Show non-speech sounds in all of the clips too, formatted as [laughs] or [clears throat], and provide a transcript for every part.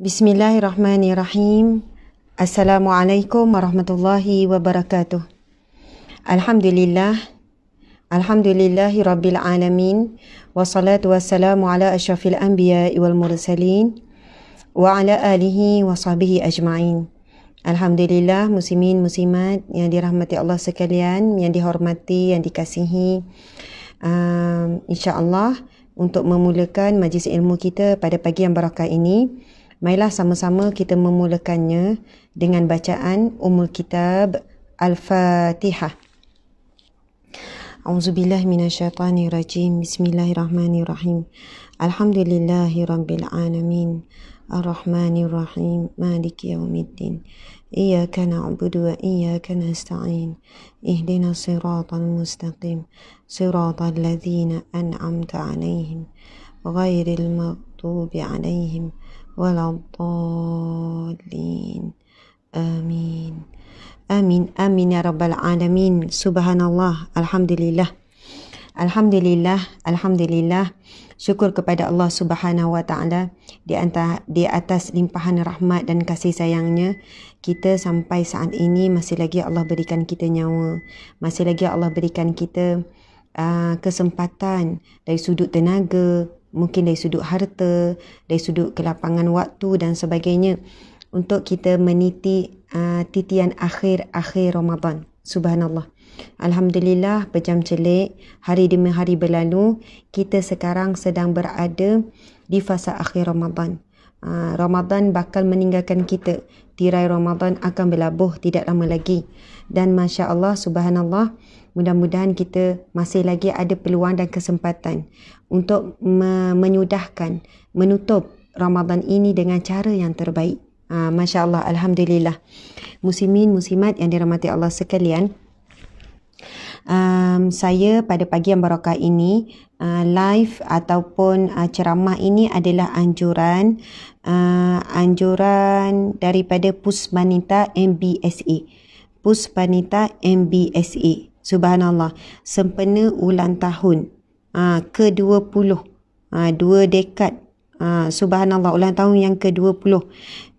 Bismillahirrahmanirrahim. Assalamualaikum warahmatullahi wabarakatuh. Alhamdulillah. Alhamdulillahirabbil alamin. Wassalatu wassalamu ala asyrafil anbiya wal mursalin wa ala alihi wa sahbihi ajma'in. Alhamdulillah muslimin muslimat yang dirahmati Allah sekalian, yang dihormati, yang dikasihi. Uh, insyaallah untuk memulakan majlis ilmu kita pada pagi yang barakah ini, Mailah sama-sama kita memulakannya dengan bacaan Ummul Kitab Al-Fatihah. أعوذ بالله من الشيطان الرجيم بسم الله الرحمن الرحيم الحمد لله رب العالمين الرحمن الرحيم مالك يوم الدين إياك نعبد وإياك نستعين اهدنا الصراط المستقيم صراط الذين أنعمت عليهم غير المغضوب عليهم ولا Amin Amin Amin Ya Rabbal Alamin Subhanallah Alhamdulillah Alhamdulillah Alhamdulillah syukur kepada Allah Subhanahu Wa Taala di di atas limpahan rahmat dan kasih sayangnya kita sampai saat ini masih lagi Allah berikan kita nyawa masih lagi Allah berikan kita uh, kesempatan dari sudut tenaga mungkin dari sudut harta, dari sudut kelapangan waktu dan sebagainya untuk kita meniti uh, titian akhir-akhir Ramadan. Subhanallah. Alhamdulillah pejam celik hari demi hari berlalu kita sekarang sedang berada di fasa akhir Ramadan. Uh, Ramadan bakal meninggalkan kita. Tirai Ramadan akan berlabuh tidak lama lagi. Dan masya-Allah subhanallah mudah-mudahan kita masih lagi ada peluang dan kesempatan untuk me- menyudahkan, menutup Ramadan ini dengan cara yang terbaik. Ha, Masya Allah, Alhamdulillah. musimin musimat yang dirahmati Allah sekalian. Um, saya pada pagi yang barakah ini uh, live ataupun uh, ceramah ini adalah anjuran uh, anjuran daripada Puspanita MBSA. Puspanita MBSA. Subhanallah, sempena ulang tahun ha, ke-20, ha, dua dekad. Ha, subhanallah, ulang tahun yang ke-20,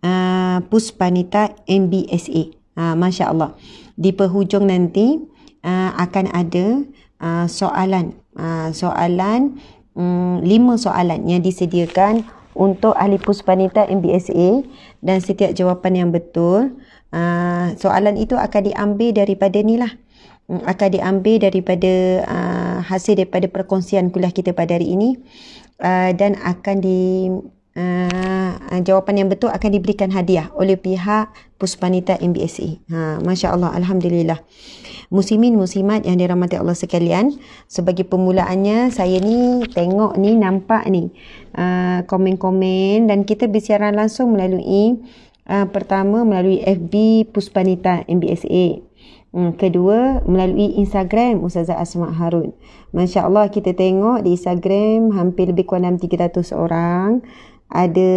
ha, Puspanita MBSA. Ha, Masya Allah, di penghujung nanti ha, akan ada ha, soalan. Ha, soalan, hmm, lima soalan yang disediakan untuk ahli Puspanita MBSA dan setiap jawapan yang betul, ha, soalan itu akan diambil daripada ni lah. Mm, akan diambil daripada uh, hasil daripada perkongsian kuliah kita pada hari ini uh, dan akan di uh, uh jawapan yang betul akan diberikan hadiah oleh pihak Puspanita MBSE. Ha Masya Allah, alhamdulillah. Musimin, musimat yang dirahmati Allah sekalian, sebagai permulaannya saya ni tengok ni nampak ni uh, komen-komen dan kita bersiaran langsung melalui Uh, pertama melalui FB Puspanita MBSA Hmm, kedua melalui Instagram Ustazah Asma Harun. Masya Allah kita tengok di Instagram hampir lebih kurang dalam 300 orang. Ada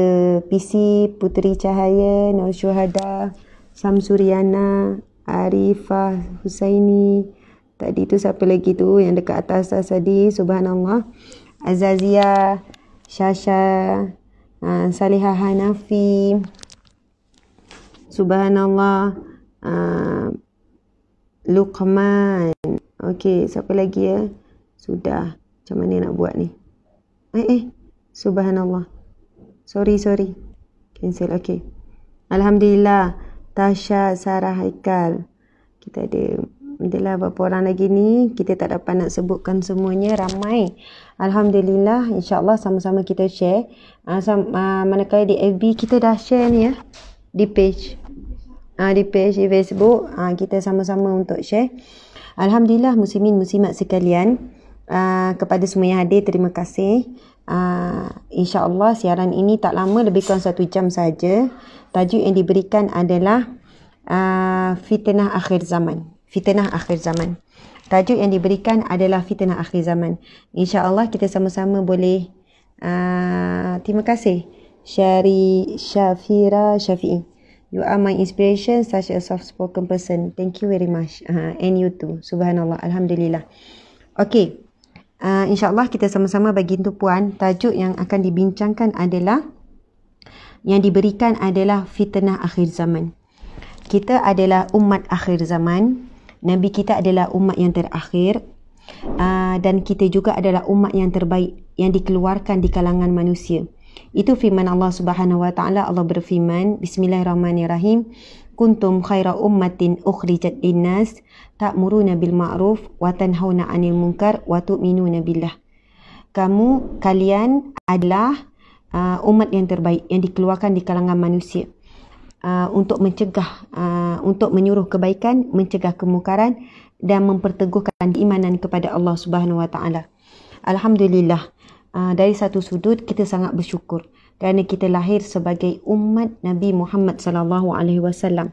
PC Puteri Cahaya, Nur Syuhada, Sam Suryana, Arifah Husaini. Tadi tu siapa lagi tu yang dekat atas tadi subhanallah. Azazia, Shasha uh, ha, Saliha Hanafi. Subhanallah. Uh, Luqman. Okey, siapa lagi ya? Sudah. Macam mana nak buat ni? Eh eh. Subhanallah. Sorry, sorry. Cancel. Okey. Alhamdulillah. Tasha, Sarah, Haikal. Kita ada adalah berapa orang lagi ni kita tak dapat nak sebutkan semuanya ramai Alhamdulillah insyaAllah sama-sama kita share uh, ah, sama, uh, manakala di FB kita dah share ni ya di page uh, di page di Facebook. Uh, kita sama-sama untuk share. Alhamdulillah muslimin muslimat sekalian. Uh, kepada semua yang hadir terima kasih. Uh, InsyaAllah siaran ini tak lama lebih kurang satu jam saja. Tajuk yang diberikan adalah uh, fitnah akhir zaman. Fitnah akhir zaman. Tajuk yang diberikan adalah fitnah akhir zaman. InsyaAllah kita sama-sama boleh uh, terima kasih. Syari Syafira Syafi'i. You are my inspiration such a soft spoken person. Thank you very much. Uh, and you too. Subhanallah. Alhamdulillah. Okay. Uh, InsyaAllah kita sama-sama bagi tu puan. Tajuk yang akan dibincangkan adalah. Yang diberikan adalah fitnah akhir zaman. Kita adalah umat akhir zaman. Nabi kita adalah umat yang terakhir. Uh, dan kita juga adalah umat yang terbaik. Yang dikeluarkan di kalangan manusia. Manusia. Itu firman Allah Subhanahu wa taala Allah berfirman bismillahirrahmanirrahim kuntum khaira ummatin ukhrijat linnas ta'muruna bil ma'ruf wa tanhauna 'anil munkar wa tu'minuna billah kamu kalian adalah uh, umat yang terbaik yang dikeluarkan di kalangan manusia uh, untuk mencegah uh, untuk menyuruh kebaikan mencegah kemukaran dan memperteguhkan keimanan kepada Allah Subhanahu wa taala alhamdulillah Ah, dari satu sudut kita sangat bersyukur kerana kita lahir sebagai umat Nabi Muhammad sallallahu alaihi wasallam.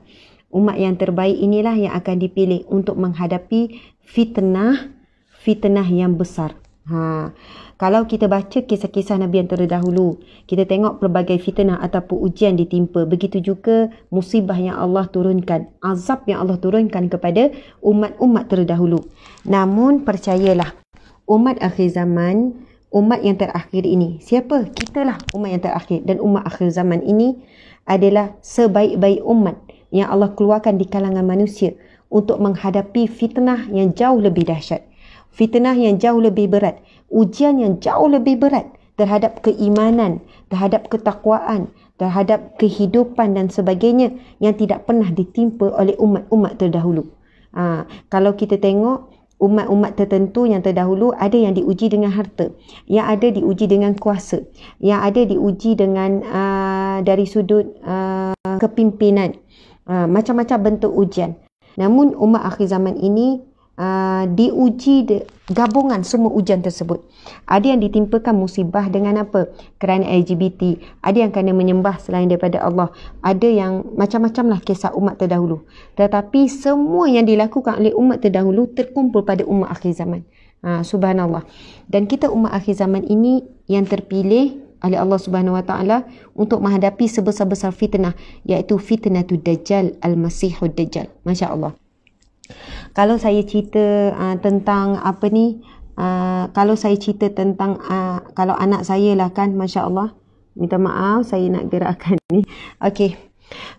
Umat yang terbaik inilah yang akan dipilih untuk menghadapi fitnah fitnah yang besar. Ha. Kalau kita baca kisah-kisah Nabi yang terdahulu, kita tengok pelbagai fitnah ataupun ujian ditimpa. Begitu juga musibah yang Allah turunkan, azab yang Allah turunkan kepada umat-umat terdahulu. Namun percayalah, umat akhir zaman umat yang terakhir ini. Siapa? Kitalah umat yang terakhir dan umat akhir zaman ini adalah sebaik-baik umat yang Allah keluarkan di kalangan manusia untuk menghadapi fitnah yang jauh lebih dahsyat. Fitnah yang jauh lebih berat, ujian yang jauh lebih berat terhadap keimanan, terhadap ketakwaan, terhadap kehidupan dan sebagainya yang tidak pernah ditimpa oleh umat-umat terdahulu. Ha, kalau kita tengok umat-umat tertentu yang terdahulu ada yang diuji dengan harta, yang ada diuji dengan kuasa, yang ada diuji dengan uh, dari sudut uh, kepimpinan, uh, macam-macam bentuk ujian. Namun umat akhir zaman ini Ah, diuji de, gabungan semua ujian tersebut. Ada yang ditimpakan musibah dengan apa? Kerana LGBT. Ada yang kena menyembah selain daripada Allah. Ada yang macam-macam lah kisah umat terdahulu. Tetapi semua yang dilakukan oleh umat terdahulu terkumpul pada umat akhir zaman. Ha, subhanallah. Dan kita umat akhir zaman ini yang terpilih oleh Allah Subhanahu Wa Taala untuk menghadapi sebesar-besar fitnah iaitu fitnah tu dajjal al-masihud dajjal. Masya-Allah kalau saya cerita uh, tentang apa ni uh, kalau saya cerita tentang uh, kalau anak saya lah kan masya Allah minta maaf saya nak gerakkan ni [laughs] okey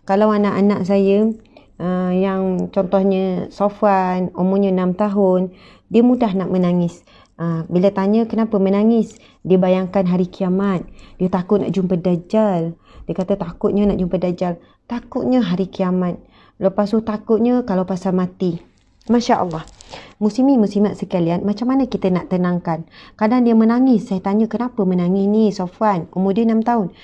kalau anak-anak saya uh, yang contohnya Sofwan umurnya enam tahun dia mudah nak menangis Uh, bila tanya kenapa menangis, dia bayangkan hari kiamat. Dia takut nak jumpa Dajjal. Dia kata takutnya nak jumpa Dajjal. Takutnya hari kiamat. Lepas tu takutnya kalau pasal mati. 马沙拉。Muslimi muslimat sekalian, macam mana kita nak tenangkan? Kadang dia menangis. Saya tanya kenapa menangis ni Sofwan? Umur dia 6 tahun.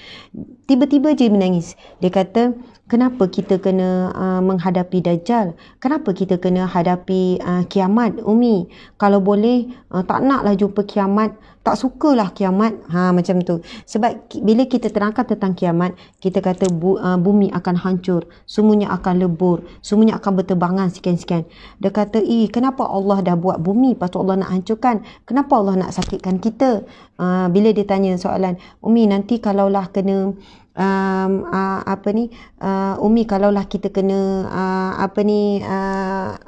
Tiba-tiba je menangis. Dia kata, kenapa kita kena uh, menghadapi Dajjal? Kenapa kita kena hadapi uh, kiamat, Umi? Kalau boleh, uh, tak naklah jumpa kiamat. Tak sukalah kiamat. Ha, macam tu. Sebab bila kita terangkan tentang kiamat, kita kata bu, uh, bumi akan hancur. Semuanya akan lebur. Semuanya akan berterbangan sekian-sekian. Dia kata, eh kenapa kenapa Allah dah buat bumi lepas tu Allah nak hancurkan kenapa Allah nak sakitkan kita uh, bila dia tanya soalan Umi nanti kalaulah kena um, uh, apa ni uh, Umi kalaulah kita kena uh, apa ni uh,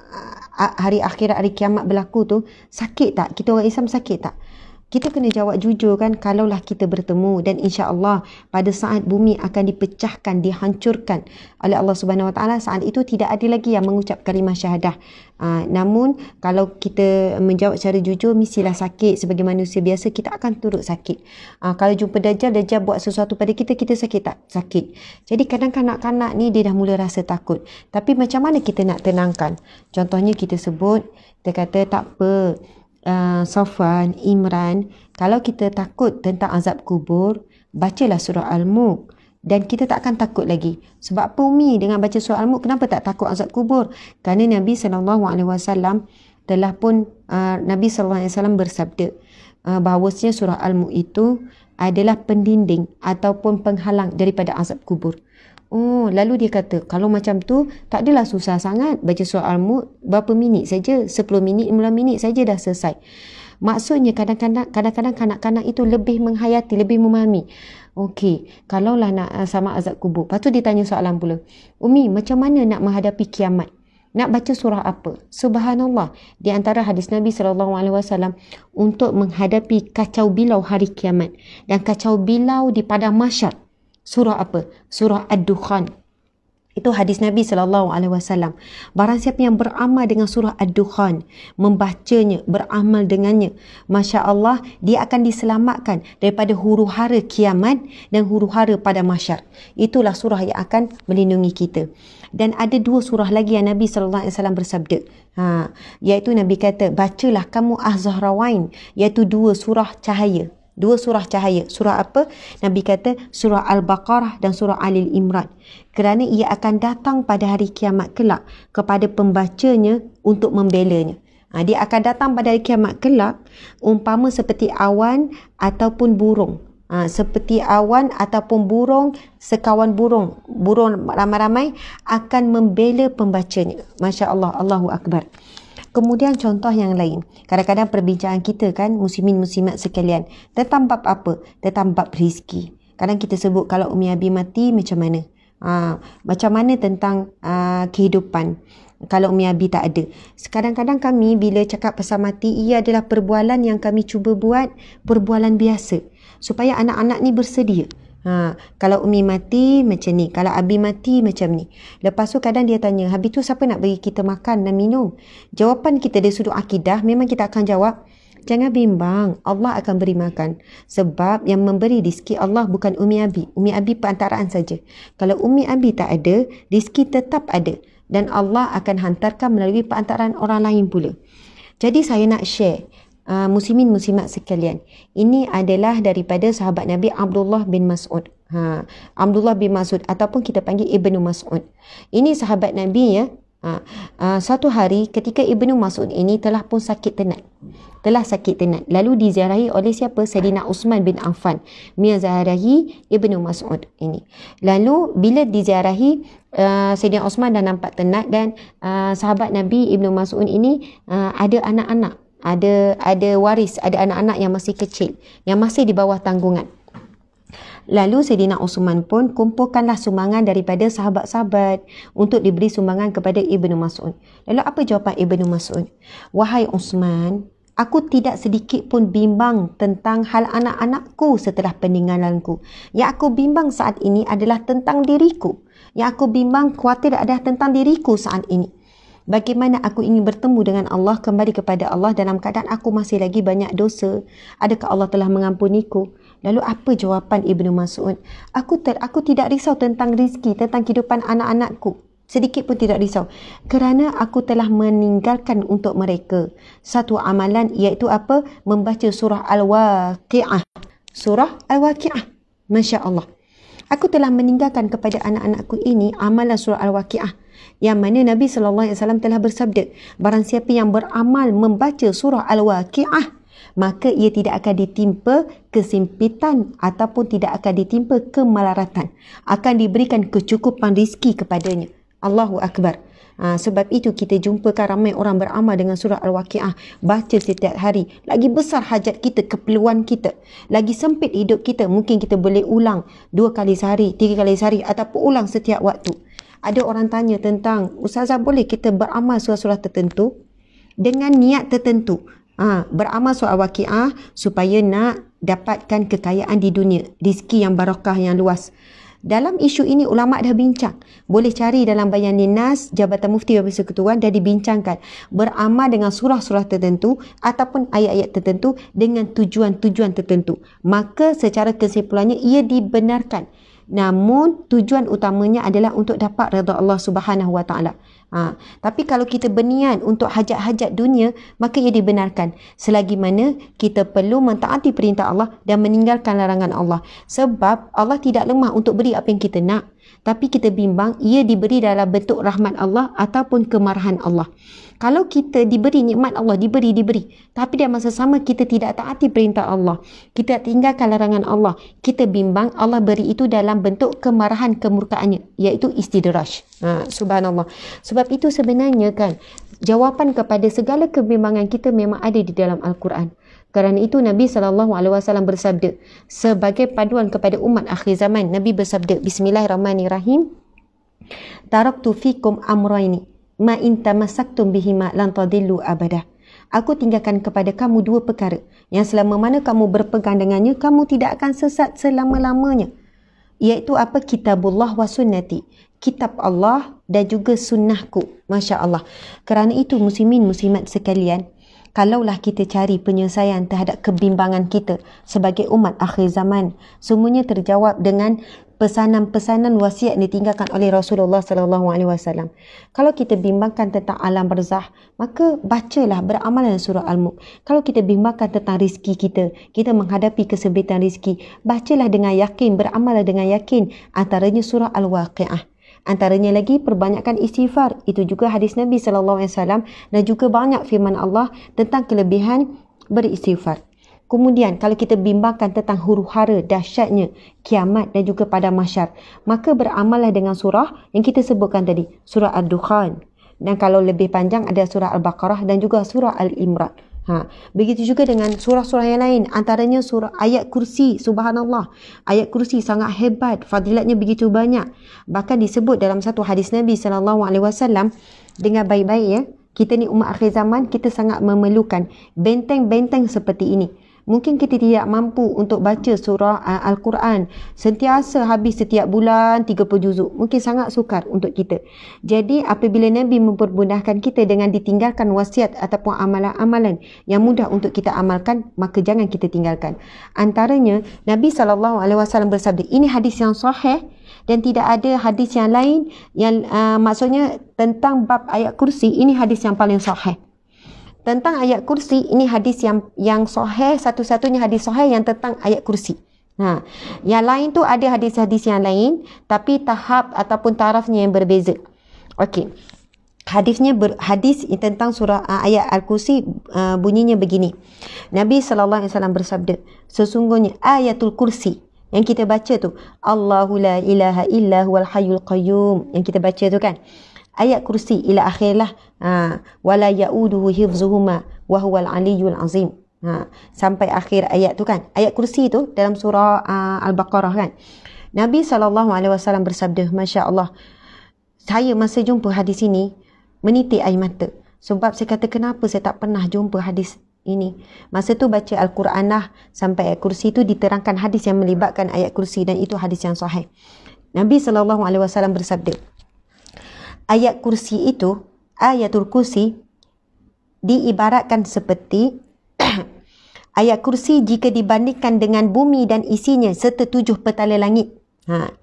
hari akhirat hari kiamat berlaku tu sakit tak kita orang Islam sakit tak kita kena jawab jujur kan kalaulah kita bertemu dan insya Allah pada saat bumi akan dipecahkan, dihancurkan oleh Allah Subhanahu Wa Taala saat itu tidak ada lagi yang mengucap kalimah syahadah. Uh, namun kalau kita menjawab secara jujur mestilah sakit sebagai manusia biasa kita akan turut sakit. Uh, kalau jumpa dajjal, dajjal buat sesuatu pada kita, kita sakit tak? Sakit. Jadi kadang kanak-kanak ni dia dah mula rasa takut. Tapi macam mana kita nak tenangkan? Contohnya kita sebut, kita kata tak apa, uh, ah, Sofwan, Imran, kalau kita takut tentang azab kubur, bacalah surah Al-Mulk dan kita tak akan takut lagi. Sebab apa Umi dengan baca surah Al-Mulk kenapa tak takut azab kubur? Kerana Nabi saw telah pun uh, Nabi saw bersabda uh, bahawasanya surah Al-Mulk itu adalah pendinding ataupun penghalang daripada azab kubur. Oh, lalu dia kata, kalau macam tu, tak adalah susah sangat baca surah al berapa minit saja, 10 minit, 5 minit saja dah selesai. Maksudnya kadang-kadang kadang-kadang kanak-kanak itu lebih menghayati, lebih memahami. Okey, kalaulah nak eh, sama azab kubur. Lepas tu dia tanya soalan pula. Umi, macam mana nak menghadapi kiamat? Nak baca surah apa? Subhanallah. Di antara hadis Nabi sallallahu alaihi wasallam untuk menghadapi kacau bilau hari kiamat dan kacau bilau di padang mahsyar. Surah apa? Surah Ad-Dukhan. Itu hadis Nabi sallallahu alaihi wasallam. Barang siapa yang beramal dengan surah Ad-Dukhan, membacanya, beramal dengannya, masya-Allah, dia akan diselamatkan daripada huru-hara kiamat dan huru-hara pada mahsyar. Itulah surah yang akan melindungi kita. Dan ada dua surah lagi yang Nabi sallallahu alaihi wasallam bersabda. Ha, iaitu Nabi kata, "Bacalah kamu Az-Zahrawain," iaitu dua surah cahaya dua surah cahaya. Surah apa? Nabi kata surah Al-Baqarah dan surah Alil Imran. Kerana ia akan datang pada hari kiamat kelak kepada pembacanya untuk membelanya. Ha, dia akan datang pada hari kiamat kelak umpama seperti awan ataupun burung. Ha, seperti awan ataupun burung, sekawan burung, burung ramai-ramai akan membela pembacanya. Masya Allah, Allahu Akbar. Kemudian contoh yang lain. Kadang-kadang perbincangan kita kan muslimin muslimat sekalian tentang bab apa? Tentang bab rezeki. Kadang kita sebut kalau Umi Abi mati macam mana? Ha, macam mana tentang ha, kehidupan kalau Umi Abi tak ada. Kadang-kadang kami bila cakap pasal mati, ia adalah perbualan yang kami cuba buat perbualan biasa. Supaya anak-anak ni bersedia. Ha, kalau Umi mati macam ni. Kalau Abi mati macam ni. Lepas tu kadang dia tanya, Habis tu siapa nak bagi kita makan dan minum? Jawapan kita dari sudut akidah, memang kita akan jawab, Jangan bimbang, Allah akan beri makan. Sebab yang memberi diski Allah bukan Umi Abi. Umi Abi perantaraan saja. Kalau Umi Abi tak ada, diski tetap ada. Dan Allah akan hantarkan melalui perantaraan orang lain pula. Jadi saya nak share uh, muslimin muslimat sekalian. Ini adalah daripada sahabat Nabi Abdullah bin Mas'ud. Ha, Abdullah bin Mas'ud ataupun kita panggil Ibnu Mas'ud. Ini sahabat Nabi ya. Ha, uh, satu hari ketika Ibnu Mas'ud ini telah pun sakit tenat. Telah sakit tenat. Lalu diziarahi oleh siapa? Sayyidina Usman bin Affan. Mia ziarahi Ibnu Mas'ud ini. Lalu bila diziarahi uh, ah, Sayyidina Usman dah nampak tenat dan uh, sahabat Nabi Ibnu Mas'ud ini uh, ada anak-anak ada ada waris, ada anak-anak yang masih kecil, yang masih di bawah tanggungan. Lalu Sayyidina Osman pun kumpulkanlah sumbangan daripada sahabat-sahabat untuk diberi sumbangan kepada Ibnu Mas'ud. Lalu apa jawapan Ibnu Mas'ud? Wahai Osman, aku tidak sedikit pun bimbang tentang hal anak-anakku setelah peninggalanku. Yang aku bimbang saat ini adalah tentang diriku. Yang aku bimbang khawatir adalah tentang diriku saat ini bagaimana aku ingin bertemu dengan Allah kembali kepada Allah dalam keadaan aku masih lagi banyak dosa adakah Allah telah mengampuniku lalu apa jawapan Ibnu Mas'ud aku ter, aku tidak risau tentang rizki, tentang kehidupan anak-anakku sedikit pun tidak risau kerana aku telah meninggalkan untuk mereka satu amalan iaitu apa membaca surah al-waqiah surah al-waqiah masya-Allah aku telah meninggalkan kepada anak-anakku ini amalan surah al-waqiah yang mana Nabi sallallahu alaihi wasallam telah bersabda barang siapa yang beramal membaca surah al-waqiah maka ia tidak akan ditimpa kesempitan ataupun tidak akan ditimpa kemalaratan akan diberikan kecukupan rizki kepadanya Allahu akbar Ha, sebab itu kita jumpakan ramai orang beramal dengan surah Al-Waqi'ah. Baca setiap hari. Lagi besar hajat kita, keperluan kita. Lagi sempit hidup kita. Mungkin kita boleh ulang dua kali sehari, tiga kali sehari ataupun ulang setiap waktu ada orang tanya tentang ustazah boleh kita beramal surah-surah tertentu dengan niat tertentu ha, beramal surah waqiah supaya nak dapatkan kekayaan di dunia rezeki yang barakah yang luas dalam isu ini ulama dah bincang. Boleh cari dalam bayan Ninas, Jabatan Mufti dan Persekutuan dah dibincangkan. Beramal dengan surah-surah tertentu ataupun ayat-ayat tertentu dengan tujuan-tujuan tertentu. Maka secara kesimpulannya ia dibenarkan namun tujuan utamanya adalah untuk dapat redha Allah Subhanahu Wa Taala. Ha, tapi kalau kita berniat untuk hajat-hajat dunia, maka ia dibenarkan. Selagi mana kita perlu mentaati perintah Allah dan meninggalkan larangan Allah. Sebab Allah tidak lemah untuk beri apa yang kita nak tapi kita bimbang ia diberi dalam bentuk rahmat Allah ataupun kemarahan Allah. Kalau kita diberi nikmat Allah, diberi, diberi. Tapi dalam masa sama kita tidak taati perintah Allah. Kita tinggalkan larangan Allah. Kita bimbang Allah beri itu dalam bentuk kemarahan kemurkaannya. Iaitu istidraj. Ha, subhanallah. Sebab itu sebenarnya kan, jawapan kepada segala kebimbangan kita memang ada di dalam Al-Quran. Kerana itu Nabi saw alaihi bersabda sebagai paduan kepada umat akhir zaman Nabi bersabda bismillahirrahmanirrahim taraktu fikum amrayni ma in tamassaktum bihima lan tadillu abada Aku tinggalkan kepada kamu dua perkara yang selama mana kamu berpegang dengannya kamu tidak akan sesat selama-lamanya iaitu apa kitabullah wa sunnati kitab Allah dan juga sunnahku masya-Allah kerana itu muslimin muslimat sekalian kalaulah kita cari penyelesaian terhadap kebimbangan kita sebagai umat akhir zaman. Semuanya terjawab dengan pesanan-pesanan wasiat yang ditinggalkan oleh Rasulullah sallallahu alaihi wasallam. Kalau kita bimbangkan tentang alam barzah, maka bacalah beramal dengan surah Al-Mulk. Kalau kita bimbangkan tentang rizki kita, kita menghadapi kesempitan rizki, bacalah dengan yakin, beramalah dengan yakin antaranya surah Al-Waqiah. Antaranya lagi perbanyakkan istighfar. Itu juga hadis Nabi sallallahu alaihi wasallam dan juga banyak firman Allah tentang kelebihan beristighfar. Kemudian kalau kita bimbangkan tentang huru hara dahsyatnya kiamat dan juga pada masyar maka beramallah dengan surah yang kita sebutkan tadi, surah Ad-Dukhan. Dan kalau lebih panjang ada surah Al-Baqarah dan juga surah Al-Imran. Ha, begitu juga dengan surah-surah yang lain. Antaranya surah ayat kursi, subhanallah. Ayat kursi sangat hebat. Fadilatnya begitu banyak. Bahkan disebut dalam satu hadis Nabi Sallallahu Alaihi Wasallam dengan baik-baik ya. Kita ni umat akhir zaman, kita sangat memerlukan benteng-benteng seperti ini mungkin kita tidak mampu untuk baca surah ah, Al-Quran sentiasa habis setiap bulan 30 juzuk. Mungkin sangat sukar untuk kita. Jadi apabila Nabi memperbundahkan kita dengan ditinggalkan wasiat ataupun amalan-amalan yang mudah untuk kita amalkan, maka jangan kita tinggalkan. Antaranya Nabi SAW bersabda, ini hadis yang sahih dan tidak ada hadis yang lain yang uh, maksudnya tentang bab ayat kursi ini hadis yang paling sahih tentang ayat kursi ini hadis yang yang soheh satu-satunya hadis soheh yang tentang ayat kursi ha yang lain tu ada hadis-hadis yang lain tapi tahap ataupun tarafnya yang berbeza okey hadisnya ber, hadis tentang surah uh, ayat al-kursi uh, bunyinya begini Nabi sallallahu alaihi wasallam bersabda sesungguhnya ayatul kursi yang kita baca tu Allahu la ilaha illa huwal hayyul qayyum yang kita baca tu kan ayat kursi ila akhirlah ha wala yauduhu hifzuhuma wa huwal aliyyul azim ha sampai akhir ayat tu kan ayat kursi tu dalam surah uh, al-baqarah kan nabi sallallahu alaihi wasallam bersabda masyaallah saya masa jumpa hadis ini menitik air mata sebab saya kata kenapa saya tak pernah jumpa hadis ini masa tu baca al-Quran lah sampai ayat kursi tu diterangkan hadis yang melibatkan ayat kursi dan itu hadis yang sahih Nabi sallallahu alaihi wasallam bersabda ayat kursi itu, ayatul kursi, diibaratkan seperti [clears throat] ayat kursi jika dibandingkan dengan bumi dan isinya serta tujuh petala langit. Ha.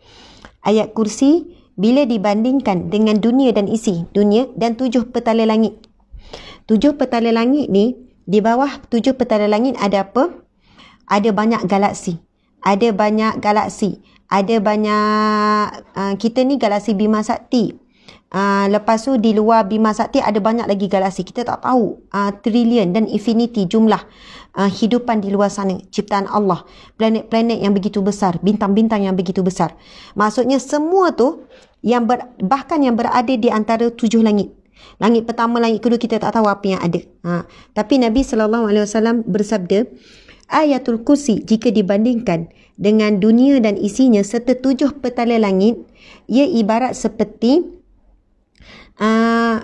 Ayat kursi bila dibandingkan dengan dunia dan isi, dunia dan tujuh petala langit. Tujuh petala langit ni, di bawah tujuh petala langit ada apa? Ada banyak galaksi. Ada banyak galaksi. Ada banyak, uh, kita ni galaksi Bima Sakti. Ah, lepas tu di luar Bima Sakti ada banyak lagi galaksi. Kita tak tahu uh, trillion dan infinity jumlah uh, hidupan di luar sana. Ciptaan Allah. Planet-planet yang begitu besar. Bintang-bintang yang begitu besar. Maksudnya semua tu yang ber, bahkan yang berada di antara tujuh langit. Langit pertama, langit kedua kita tak tahu apa yang ada. Ha. Tapi Nabi SAW bersabda, Ayatul Kursi jika dibandingkan dengan dunia dan isinya serta tujuh petala langit, ia ibarat seperti uh,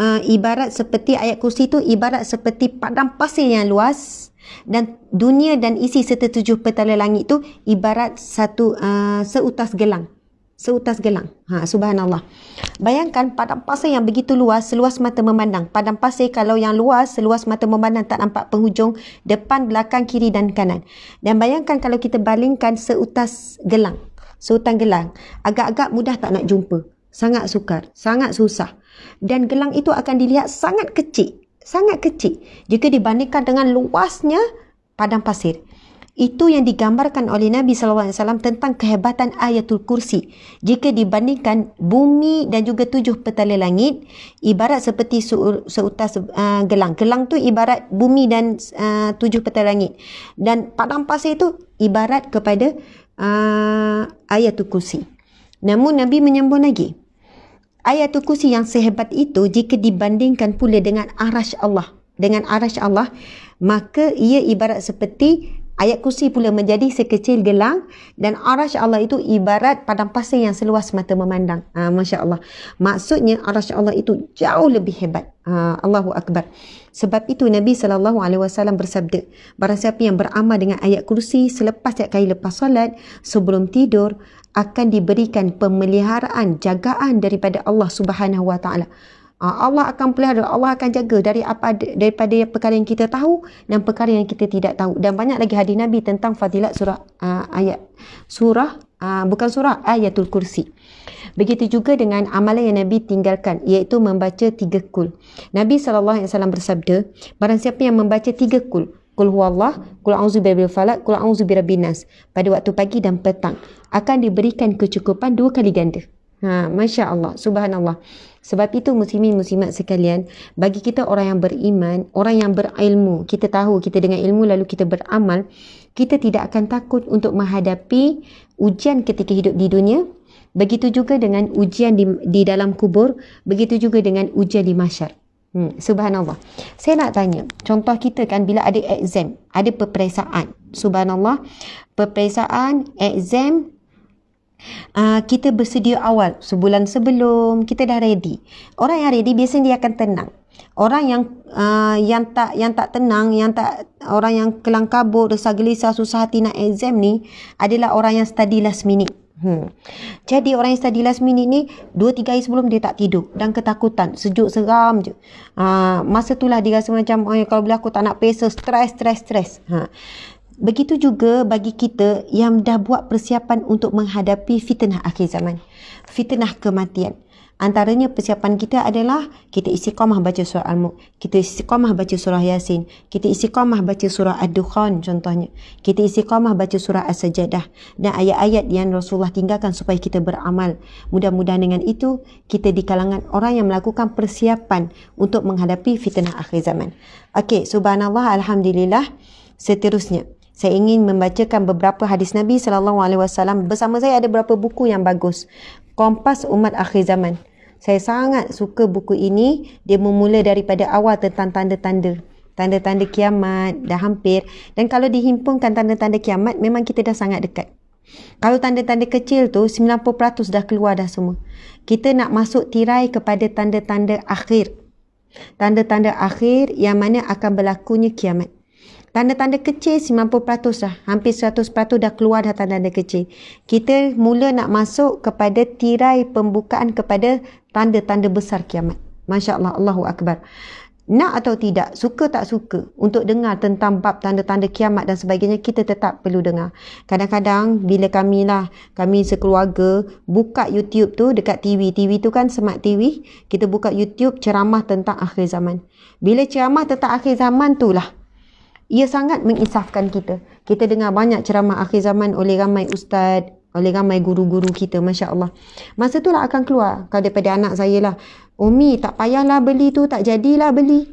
uh, ibarat seperti ayat kursi itu ibarat seperti padang pasir yang luas dan dunia dan isi serta tujuh petala langit itu ibarat satu uh, seutas gelang seutas gelang ha subhanallah bayangkan padang pasir yang begitu luas seluas mata memandang padang pasir kalau yang luas seluas mata memandang tak nampak penghujung depan belakang kiri dan kanan dan bayangkan kalau kita balingkan seutas gelang seutas gelang agak-agak mudah tak nak jumpa sangat sukar, sangat susah. Dan gelang itu akan dilihat sangat kecil, sangat kecil jika dibandingkan dengan luasnya padang pasir. Itu yang digambarkan oleh Nabi SAW tentang kehebatan ayatul kursi. Jika dibandingkan bumi dan juga tujuh petala langit, ibarat seperti seutas ah, gelang. Gelang tu ibarat bumi dan ah, tujuh petala langit. Dan padang pasir itu ibarat kepada ah, ayatul kursi. Namun Nabi menyambung lagi ayat kursi yang sehebat itu jika dibandingkan pula dengan arash Allah dengan arash Allah maka ia ibarat seperti ayat kursi pula menjadi sekecil gelang dan arash Allah itu ibarat padang pasir yang seluas mata memandang ha, ah, Masya Allah maksudnya arash Allah itu jauh lebih hebat ha, Allahu Akbar sebab itu Nabi SAW bersabda barang siapa yang beramal dengan ayat kursi selepas setiap kali lepas solat sebelum tidur akan diberikan pemeliharaan jagaan daripada Allah Subhanahu Wa Taala. Ah, Allah akan pelihara, Allah akan jaga dari apa daripada perkara yang kita tahu dan perkara yang kita tidak tahu. Dan banyak lagi hadis Nabi tentang fadilat surah uh, ayat surah uh, bukan surah ayatul kursi. Begitu juga dengan amalan yang Nabi tinggalkan iaitu membaca tiga kul. Nabi SAW bersabda, barang siapa yang membaca tiga kul, Kul huwallah, kul a'udzu birabbil falak, kul a'udzu birabbin nas pada waktu pagi dan petang akan diberikan kecukupan dua kali ganda. Ha, Masya Allah, subhanallah. Sebab itu muslimin muslimat sekalian, bagi kita orang yang beriman, orang yang berilmu, kita tahu kita dengan ilmu lalu kita beramal, kita tidak akan takut untuk menghadapi ujian ketika hidup di dunia, begitu juga dengan ujian di, di dalam kubur, begitu juga dengan ujian di masyarakat. Hmm, subhanallah. Saya nak tanya, contoh kita kan bila ada exam, ada peperiksaan. Subhanallah. Peperiksaan, exam Uh, kita bersedia awal sebulan sebelum kita dah ready. Orang yang ready biasanya dia akan tenang. Orang yang uh, yang tak yang tak tenang, yang tak orang yang kelang kabut, resah gelisah, susah hati nak exam ni adalah orang yang study last minute. Hmm. Jadi orang yang study last minute ni dua tiga hari sebelum dia tak tidur dan ketakutan, sejuk seram je. Ha, masa itulah dia rasa macam oh kalau boleh aku tak nak pesa, stress stress stress. Ha. Begitu juga bagi kita yang dah buat persiapan untuk menghadapi fitnah akhir zaman. Fitnah kematian. Antaranya persiapan kita adalah kita isi istiqamah baca surah Al-Mulk, kita istiqamah baca surah Yasin, kita isi istiqamah baca surah Ad-Dukhan contohnya. Kita isi istiqamah baca surah As-Sajadah dan ayat-ayat yang Rasulullah tinggalkan supaya kita beramal. Mudah-mudahan dengan itu kita di kalangan orang yang melakukan persiapan untuk menghadapi fitnah akhir zaman. Okey, subhanallah alhamdulillah. Seterusnya saya ingin membacakan beberapa hadis Nabi sallallahu alaihi wasallam. Bersama saya ada beberapa buku yang bagus. Kompas Umat Akhir Zaman saya sangat suka buku ini. Dia bermula daripada awal tentang tanda-tanda. Tanda-tanda kiamat dah hampir. Dan kalau dihimpunkan tanda-tanda kiamat, memang kita dah sangat dekat. Kalau tanda-tanda kecil tu, 90% dah keluar dah semua. Kita nak masuk tirai kepada tanda-tanda akhir. Tanda-tanda akhir yang mana akan berlakunya kiamat tanda-tanda kecil 90% dah. Hampir 100% dah keluar dah tanda-tanda kecil. Kita mula nak masuk kepada tirai pembukaan kepada tanda-tanda besar kiamat. Masya Allah, Allahu Akbar. Nak atau tidak, suka tak suka untuk dengar tentang bab tanda-tanda kiamat dan sebagainya, kita tetap perlu dengar. Kadang-kadang bila kami lah, kami sekeluarga buka YouTube tu dekat TV. TV tu kan semak TV. Kita buka YouTube ceramah tentang akhir zaman. Bila ceramah tentang akhir zaman tu lah, ia sangat menginsafkan kita. Kita dengar banyak ceramah akhir zaman oleh ramai ustaz, oleh ramai guru-guru kita, Masya Allah. Masa tu lah akan keluar, kalau daripada anak saya lah. Umi, tak payahlah beli tu, tak jadilah beli.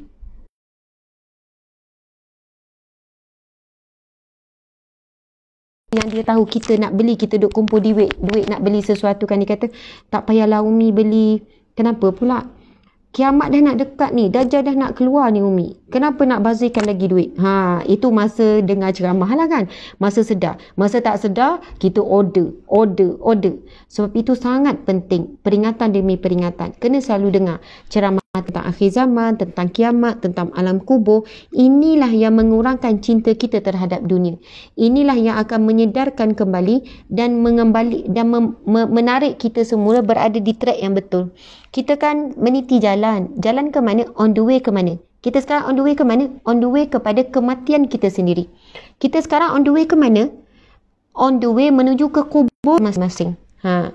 Yang dia tahu kita nak beli, kita duk kumpul duit, duit nak beli sesuatu kan. Dia kata, tak payahlah Umi beli. Kenapa pula? Kiamat dah nak dekat ni. Dajjal dah nak keluar ni Umi. Kenapa nak bazirkan lagi duit? Ha, itu masa dengar ceramah lah kan. Masa sedar. Masa tak sedar, kita order. Order, order. Sebab itu sangat penting. Peringatan demi peringatan. Kena selalu dengar ceramah tentang akhir zaman, tentang kiamat, tentang alam kubur, inilah yang mengurangkan cinta kita terhadap dunia. Inilah yang akan menyedarkan kembali dan mengembali dan mem, me, menarik kita semula berada di track yang betul. Kita kan meniti jalan. Jalan ke mana? On the way ke mana? Kita sekarang on the way ke mana? On the way kepada kematian kita sendiri. Kita sekarang on the way ke mana? On the way menuju ke kubur masing-masing. Ha.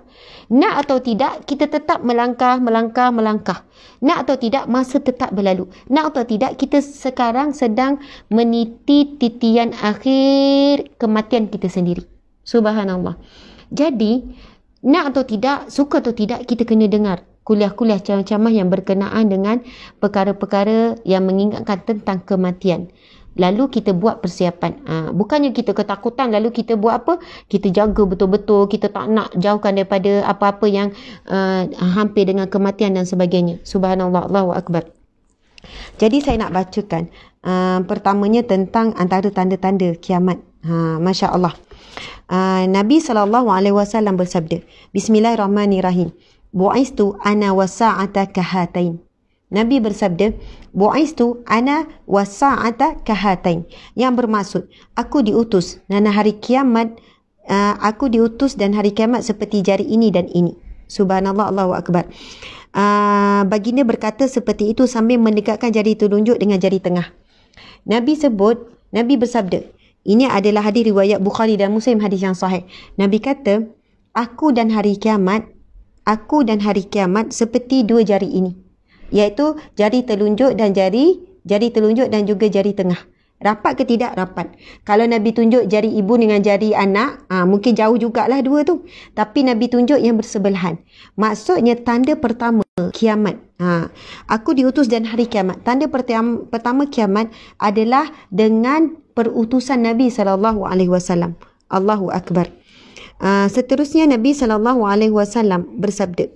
Nak atau tidak, kita tetap melangkah, melangkah, melangkah. Nak atau tidak, masa tetap berlalu. Nak atau tidak, kita sekarang sedang meniti titian akhir kematian kita sendiri. Subhanallah. Jadi, nak atau tidak, suka atau tidak, kita kena dengar kuliah-kuliah ceramah-ceramah yang berkenaan dengan perkara-perkara yang mengingatkan tentang kematian lalu kita buat persiapan ha, bukannya kita ketakutan lalu kita buat apa kita jaga betul-betul kita tak nak jauhkan daripada apa-apa yang uh, hampir dengan kematian dan sebagainya subhanallah Allahu akbar jadi saya nak bacakan uh, pertamanya tentang antara tanda-tanda kiamat ha masya-Allah uh, Nabi saw bersabda bismillahirrahmanirrahim buaistu ana wasa'ataka hatain Nabi bersabda, "Bu'istu ana wasa'ata kahatain." Yang bermaksud, aku diutus dan hari kiamat uh, aku diutus dan hari kiamat seperti jari ini dan ini. Subhanallah Allahu Akbar. Uh, baginda berkata seperti itu sambil mendekatkan jari tunjuk dengan jari tengah. Nabi sebut, Nabi bersabda, ini adalah hadis riwayat Bukhari dan Muslim hadis yang sahih. Nabi kata, aku dan hari kiamat, aku dan hari kiamat seperti dua jari ini iaitu jari telunjuk dan jari jari telunjuk dan juga jari tengah. Rapat ke tidak rapat. Kalau Nabi tunjuk jari ibu dengan jari anak, ha, mungkin jauh jugalah dua tu. Tapi Nabi tunjuk yang bersebelahan. Maksudnya tanda pertama kiamat. Ha, aku diutus dan hari kiamat. Tanda pertama kiamat adalah dengan perutusan Nabi saw. Allahu akbar. Uh, seterusnya Nabi saw bersabda,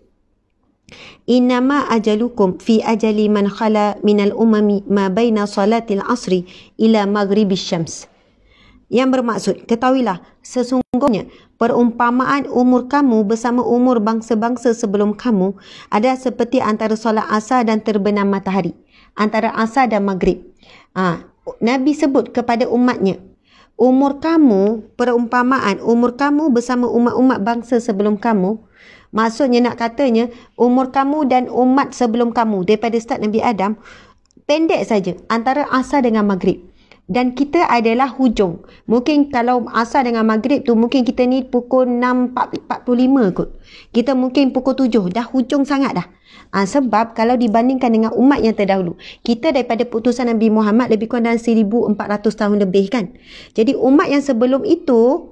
Inna ma ajalukum fi ajali man khala al umami ma baina salatil asri ila maghribi syams. Yang bermaksud, ketahuilah, sesungguhnya perumpamaan umur kamu bersama umur bangsa-bangsa sebelum kamu ada seperti antara solat asar dan terbenam matahari. Antara asar dan maghrib. Ha, Nabi sebut kepada umatnya, umur kamu, perumpamaan umur kamu bersama umat-umat bangsa sebelum kamu, Maksudnya nak katanya umur kamu dan umat sebelum kamu daripada start Nabi Adam pendek saja antara asar dengan maghrib. Dan kita adalah hujung. Mungkin kalau asar dengan maghrib tu mungkin kita ni pukul 6.45 kot. Kita mungkin pukul 7 dah hujung sangat dah. Ha, sebab kalau dibandingkan dengan umat yang terdahulu Kita daripada putusan Nabi Muhammad Lebih kurang dalam 1400 tahun lebih kan Jadi umat yang sebelum itu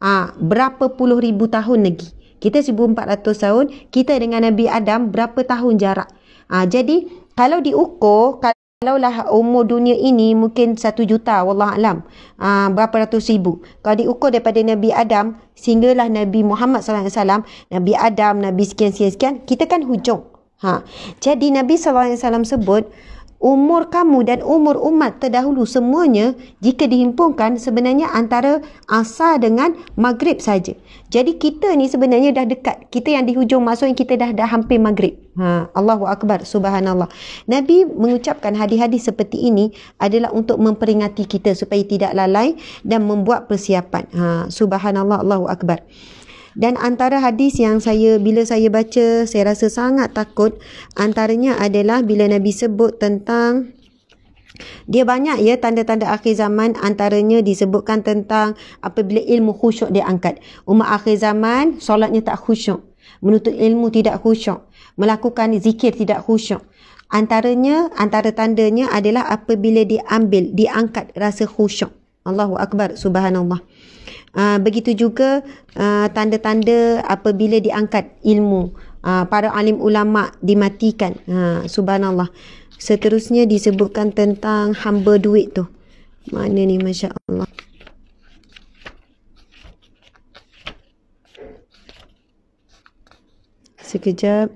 ha, Berapa puluh ribu tahun lagi kita 1400 tahun kita dengan Nabi Adam berapa tahun jarak ha, jadi kalau diukur kalaulah umur dunia ini mungkin 1 juta wallah alam ha, berapa ratus ribu kalau diukur daripada Nabi Adam sehinggalah Nabi Muhammad sallallahu alaihi wasallam Nabi Adam Nabi sekian sekian kita kan hujung ha jadi Nabi sallallahu alaihi wasallam sebut umur kamu dan umur umat terdahulu semuanya jika dihimpunkan sebenarnya antara asar dengan maghrib saja. Jadi kita ni sebenarnya dah dekat. Kita yang di hujung yang kita dah dah hampir maghrib. Ha, Allahu Akbar, Subhanallah. Nabi mengucapkan hadis-hadis seperti ini adalah untuk memperingati kita supaya tidak lalai dan membuat persiapan. Ha, Subhanallah, Allahu Akbar. Dan antara hadis yang saya bila saya baca saya rasa sangat takut antaranya adalah bila Nabi sebut tentang dia banyak ya tanda-tanda akhir zaman antaranya disebutkan tentang apabila ilmu khusyuk dia angkat Umat akhir zaman solatnya tak khusyuk. Menuntut ilmu tidak khusyuk. Melakukan zikir tidak khusyuk. Antaranya, antara tandanya adalah apabila diambil, diangkat rasa khusyuk. Allahu Akbar, Subhanallah. Ah, begitu juga uh, tanda-tanda apabila diangkat ilmu uh, para alim ulama dimatikan uh, subhanallah seterusnya disebutkan tentang hamba duit tu mana ni masya-Allah sekejap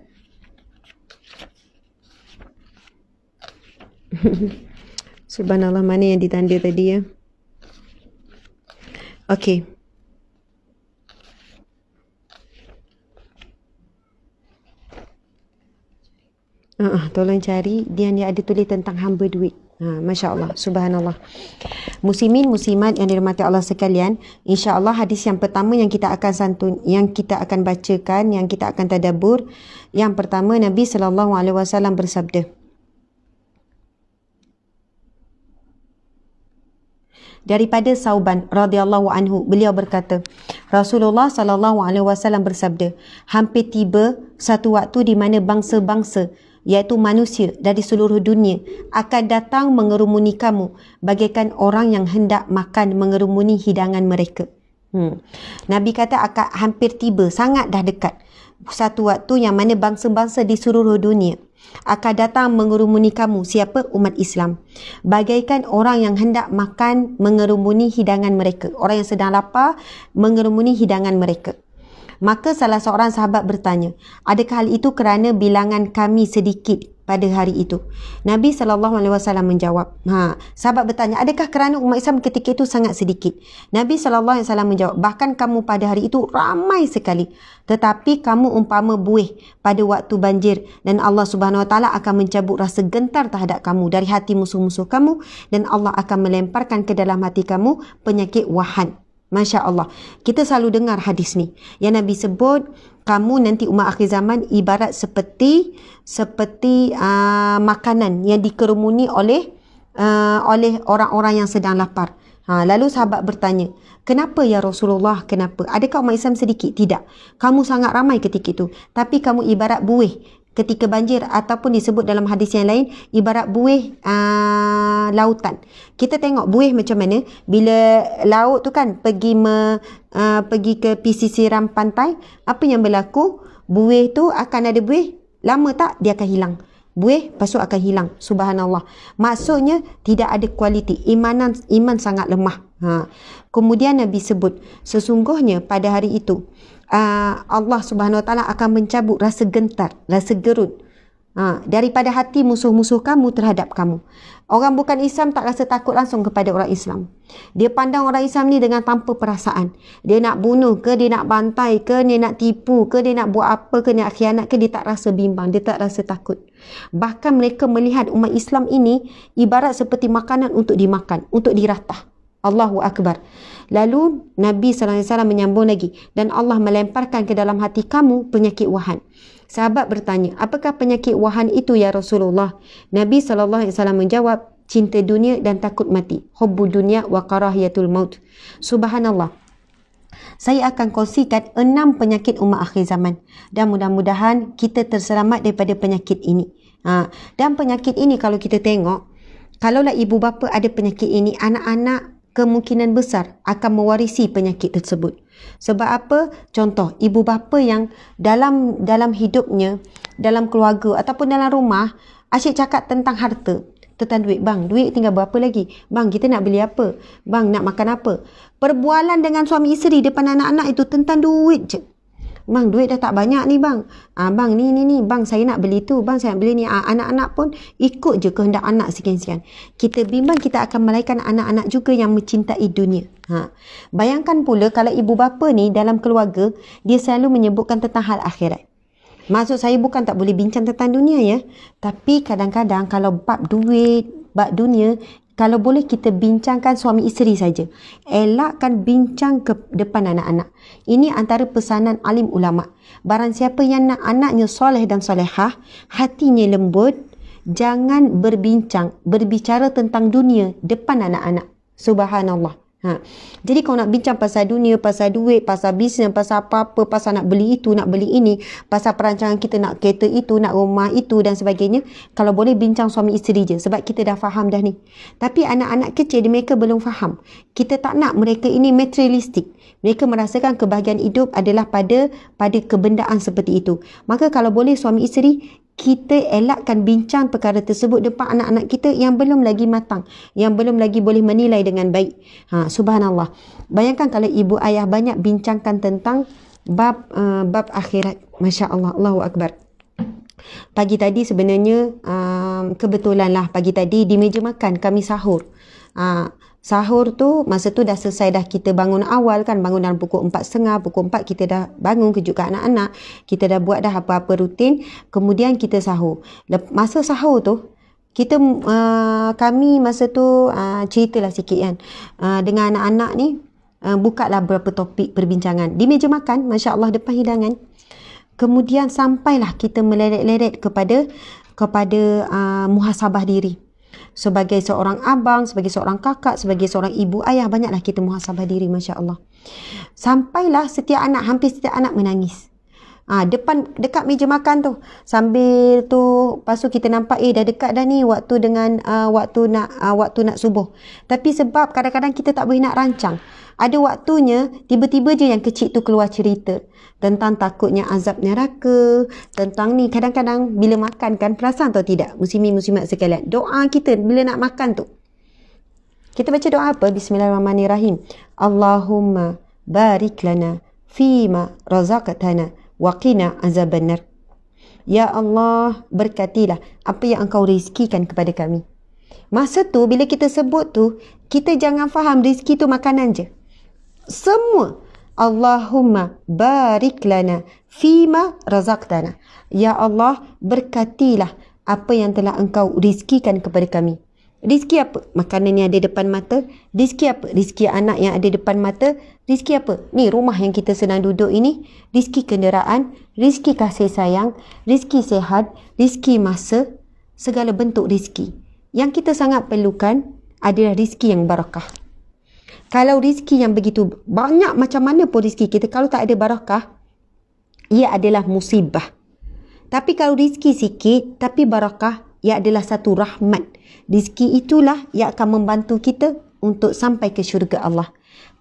[laughs] subhanallah mana yang ditanda tadi ya eh? Okay. Uh, tolong cari dia yang ada tulis tentang hamba duit. Ha, Masya Allah, subhanallah. Muslimin, muslimat yang dirahmati Allah sekalian. Insya Allah hadis yang pertama yang kita akan santun, yang kita akan bacakan, yang kita akan tadabur. Yang pertama Nabi saw bersabda. daripada Sauban radhiyallahu anhu beliau berkata Rasulullah sallallahu alaihi wasallam bersabda hampir tiba satu waktu di mana bangsa-bangsa iaitu manusia dari seluruh dunia akan datang mengerumuni kamu bagaikan orang yang hendak makan mengerumuni hidangan mereka hmm. Nabi kata akan hampir tiba sangat dah dekat satu waktu yang mana bangsa-bangsa di seluruh dunia akan datang mengerumuni kamu siapa umat Islam bagaikan orang yang hendak makan mengerumuni hidangan mereka orang yang sedang lapar mengerumuni hidangan mereka Maka salah seorang sahabat bertanya, adakah hal itu kerana bilangan kami sedikit pada hari itu? Nabi saw menjawab, ha, sahabat bertanya, adakah kerana umat Islam ketika itu sangat sedikit? Nabi saw menjawab, bahkan kamu pada hari itu ramai sekali, tetapi kamu umpama buih pada waktu banjir dan Allah Subhanahu wa akan mencabut rasa gentar terhadap kamu dari hati musuh-musuh kamu dan Allah akan melemparkan ke dalam hati kamu penyakit wahan. Masya Allah. Kita selalu dengar hadis ni. Yang Nabi sebut, kamu nanti umat akhir zaman ibarat seperti seperti uh, makanan yang dikerumuni oleh uh, oleh orang-orang yang sedang lapar. Ha, lalu sahabat bertanya, kenapa ya Rasulullah, kenapa? Adakah umat Islam sedikit? Tidak. Kamu sangat ramai ketika itu. Tapi kamu ibarat buih ketika banjir ataupun disebut dalam hadis yang lain ibarat buih uh, lautan. Kita tengok buih macam mana bila laut tu kan pergi me, uh, pergi ke pesisiran pantai, apa yang berlaku? Buih tu akan ada buih lama tak dia akan hilang. Buih pasu akan hilang. Subhanallah. Maksudnya tidak ada kualiti imanan iman sangat lemah. Ha. Kemudian Nabi sebut sesungguhnya pada hari itu Ah, Allah Subhanahu Wa Taala akan mencabut rasa gentar, rasa gerut ha, daripada hati musuh-musuh kamu terhadap kamu. Orang bukan Islam tak rasa takut langsung kepada orang Islam. Dia pandang orang Islam ni dengan tanpa perasaan. Dia nak bunuh ke, dia nak bantai ke, dia nak tipu ke, dia nak buat apa ke, dia nak khianat ke, dia tak rasa bimbang, dia tak rasa takut. Bahkan mereka melihat umat Islam ini ibarat seperti makanan untuk dimakan, untuk diratah. Allahu Akbar. Lalu Nabi SAW menyambung lagi. Dan Allah melemparkan ke dalam hati kamu penyakit wahan. Sahabat bertanya, apakah penyakit wahan itu ya Rasulullah? Nabi SAW menjawab, cinta dunia dan takut mati. Hubbu dunia wa karahiyatul maut. Subhanallah. Saya akan kongsikan enam penyakit umat akhir zaman. Dan mudah-mudahan kita terselamat daripada penyakit ini. Ha. Dan penyakit ini kalau kita tengok, kalaulah ibu bapa ada penyakit ini, anak-anak kemungkinan besar akan mewarisi penyakit tersebut. Sebab apa? Contoh, ibu bapa yang dalam dalam hidupnya, dalam keluarga ataupun dalam rumah, asyik cakap tentang harta. Tentang duit, bang, duit tinggal berapa lagi? Bang, kita nak beli apa? Bang, nak makan apa? Perbualan dengan suami isteri depan anak-anak itu tentang duit je bang duit dah tak banyak ni bang. Ah bang ni ni ni bang saya nak beli tu, bang saya nak beli ni. Ah, anak-anak pun ikut je kehendak anak sekian-sekian. Kita bimbang kita akan melainkan anak-anak juga yang mencintai dunia. Ha. Bayangkan pula kalau ibu bapa ni dalam keluarga dia selalu menyebutkan tentang hal akhirat. Maksud saya bukan tak boleh bincang tentang dunia ya, tapi kadang-kadang kalau bab duit, bab dunia, kalau boleh kita bincangkan suami isteri saja. Elakkan bincang ke depan anak-anak. Ini antara pesanan alim ulama. Barang siapa yang nak anaknya soleh dan solehah, hatinya lembut, jangan berbincang, berbicara tentang dunia depan anak-anak. Subhanallah. Ha. Jadi kalau nak bincang pasal dunia, pasal duit, pasal bisnes, pasal apa-apa, pasal nak beli itu, nak beli ini, pasal perancangan kita nak kereta itu, nak rumah itu dan sebagainya, kalau boleh bincang suami isteri je sebab kita dah faham dah ni. Tapi anak-anak kecil dia mereka belum faham. Kita tak nak mereka ini materialistik. Mereka merasakan kebahagiaan hidup adalah pada pada kebendaan seperti itu. Maka kalau boleh suami isteri, kita elakkan bincang perkara tersebut depan anak-anak kita yang belum lagi matang, yang belum lagi boleh menilai dengan baik. Ha, subhanallah. Bayangkan kalau ibu ayah banyak bincangkan tentang bab uh, bab akhirat. Masya-Allah. Allahu akbar. Pagi tadi sebenarnya uh, kebetulanlah pagi tadi di meja makan kami sahur. uh, sahur tu masa tu dah selesai dah kita bangun awal kan bangun dalam pukul 4.30 pukul 4 kita dah bangun kejutkan anak-anak kita dah buat dah apa-apa rutin kemudian kita sahur Lep- masa sahur tu kita uh, kami masa tu uh, ceritalah sikit kan uh, dengan anak-anak ni uh, lah beberapa topik perbincangan di meja makan masya-Allah depan hidangan kemudian sampailah kita meleret-leret kepada kepada uh, muhasabah diri sebagai seorang abang, sebagai seorang kakak, sebagai seorang ibu, ayah banyaklah kita muhasabah diri masya-Allah. Sampailah setiap anak, hampir setiap anak menangis. Ah ha, depan dekat meja makan tu. Sambil tu pasu kita nampak eh dah dekat dah ni waktu dengan uh, waktu nak uh, waktu nak subuh. Tapi sebab kadang-kadang kita tak boleh nak rancang. Ada waktunya tiba-tiba je yang kecil tu keluar cerita tentang takutnya azab neraka, tentang ni kadang-kadang bila makan kan perasan atau tidak muslimin muslimat sekalian. Doa kita bila nak makan tu. Kita baca doa apa? Bismillahirrahmanirrahim. Allahumma barik lana fima razaqtana waqina azabannar. Ya Allah, berkatilah apa yang engkau rizkikan kepada kami. Masa tu bila kita sebut tu, kita jangan faham rizki tu makanan je. Semua Allahumma barik lana fima razaqtana. Ya Allah, berkatilah apa yang telah engkau rizkikan kepada kami. Rizki apa? Makanan yang ada depan mata. Rizki apa? Rizki anak yang ada depan mata. Rizki apa? Ni rumah yang kita senang duduk ini. Rizki kenderaan. Rizki kasih sayang. Rizki sehat. Rizki masa. Segala bentuk rizki. Yang kita sangat perlukan adalah rizki yang barakah. Kalau rizki yang begitu banyak macam mana pun rizki kita. Kalau tak ada barakah, ia adalah musibah. Tapi kalau rizki sikit tapi barakah, ia adalah satu rahmat. Rizki itulah yang akan membantu kita untuk sampai ke syurga Allah.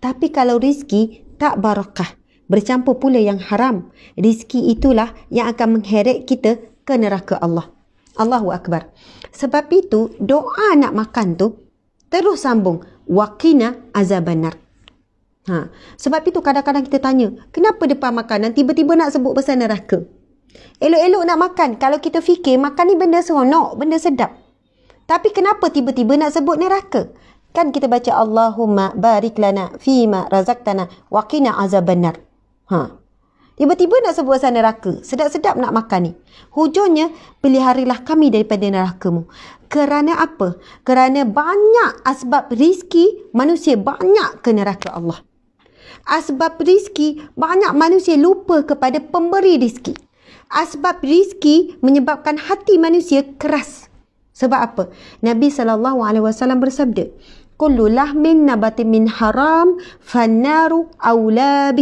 Tapi kalau rizki tak barakah, bercampur pula yang haram, rizki itulah yang akan mengheret kita ke neraka Allah. Allahu Akbar. Sebab itu, doa nak makan tu, terus sambung. Waqina azabanar. Ha. Sebab itu kadang-kadang kita tanya, kenapa depan makanan tiba-tiba nak sebut pasal neraka? Elok-elok nak makan. Kalau kita fikir makan ni benda seronok, benda sedap. Tapi kenapa tiba-tiba nak sebut neraka? Kan kita baca Allahumma barik lana fi ma razaqtana wa qina azabannar. Ha. Tiba-tiba nak sebut pasal neraka. Sedap-sedap nak makan ni. Hujungnya, peliharilah kami daripada nerakamu. Kerana apa? Kerana banyak asbab rizki manusia banyak ke neraka Allah. Asbab rizki banyak manusia lupa kepada pemberi rizki. Asbab ah, rizki menyebabkan hati manusia keras. Sebab apa? Nabi saw bersabda, "Kullu lahmin nabati min haram fannaru aula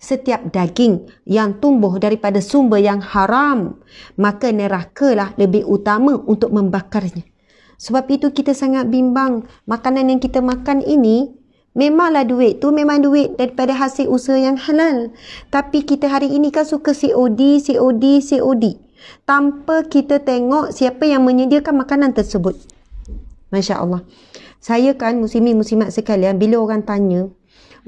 Setiap daging yang tumbuh daripada sumber yang haram, maka nerakalah lebih utama untuk membakarnya. Sebab itu kita sangat bimbang makanan yang kita makan ini Memanglah duit tu memang duit daripada hasil usaha yang halal. Tapi kita hari ini kan suka COD, COD, COD. Tanpa kita tengok siapa yang menyediakan makanan tersebut. Masya Allah. Saya kan muslimi muslimat sekalian bila orang tanya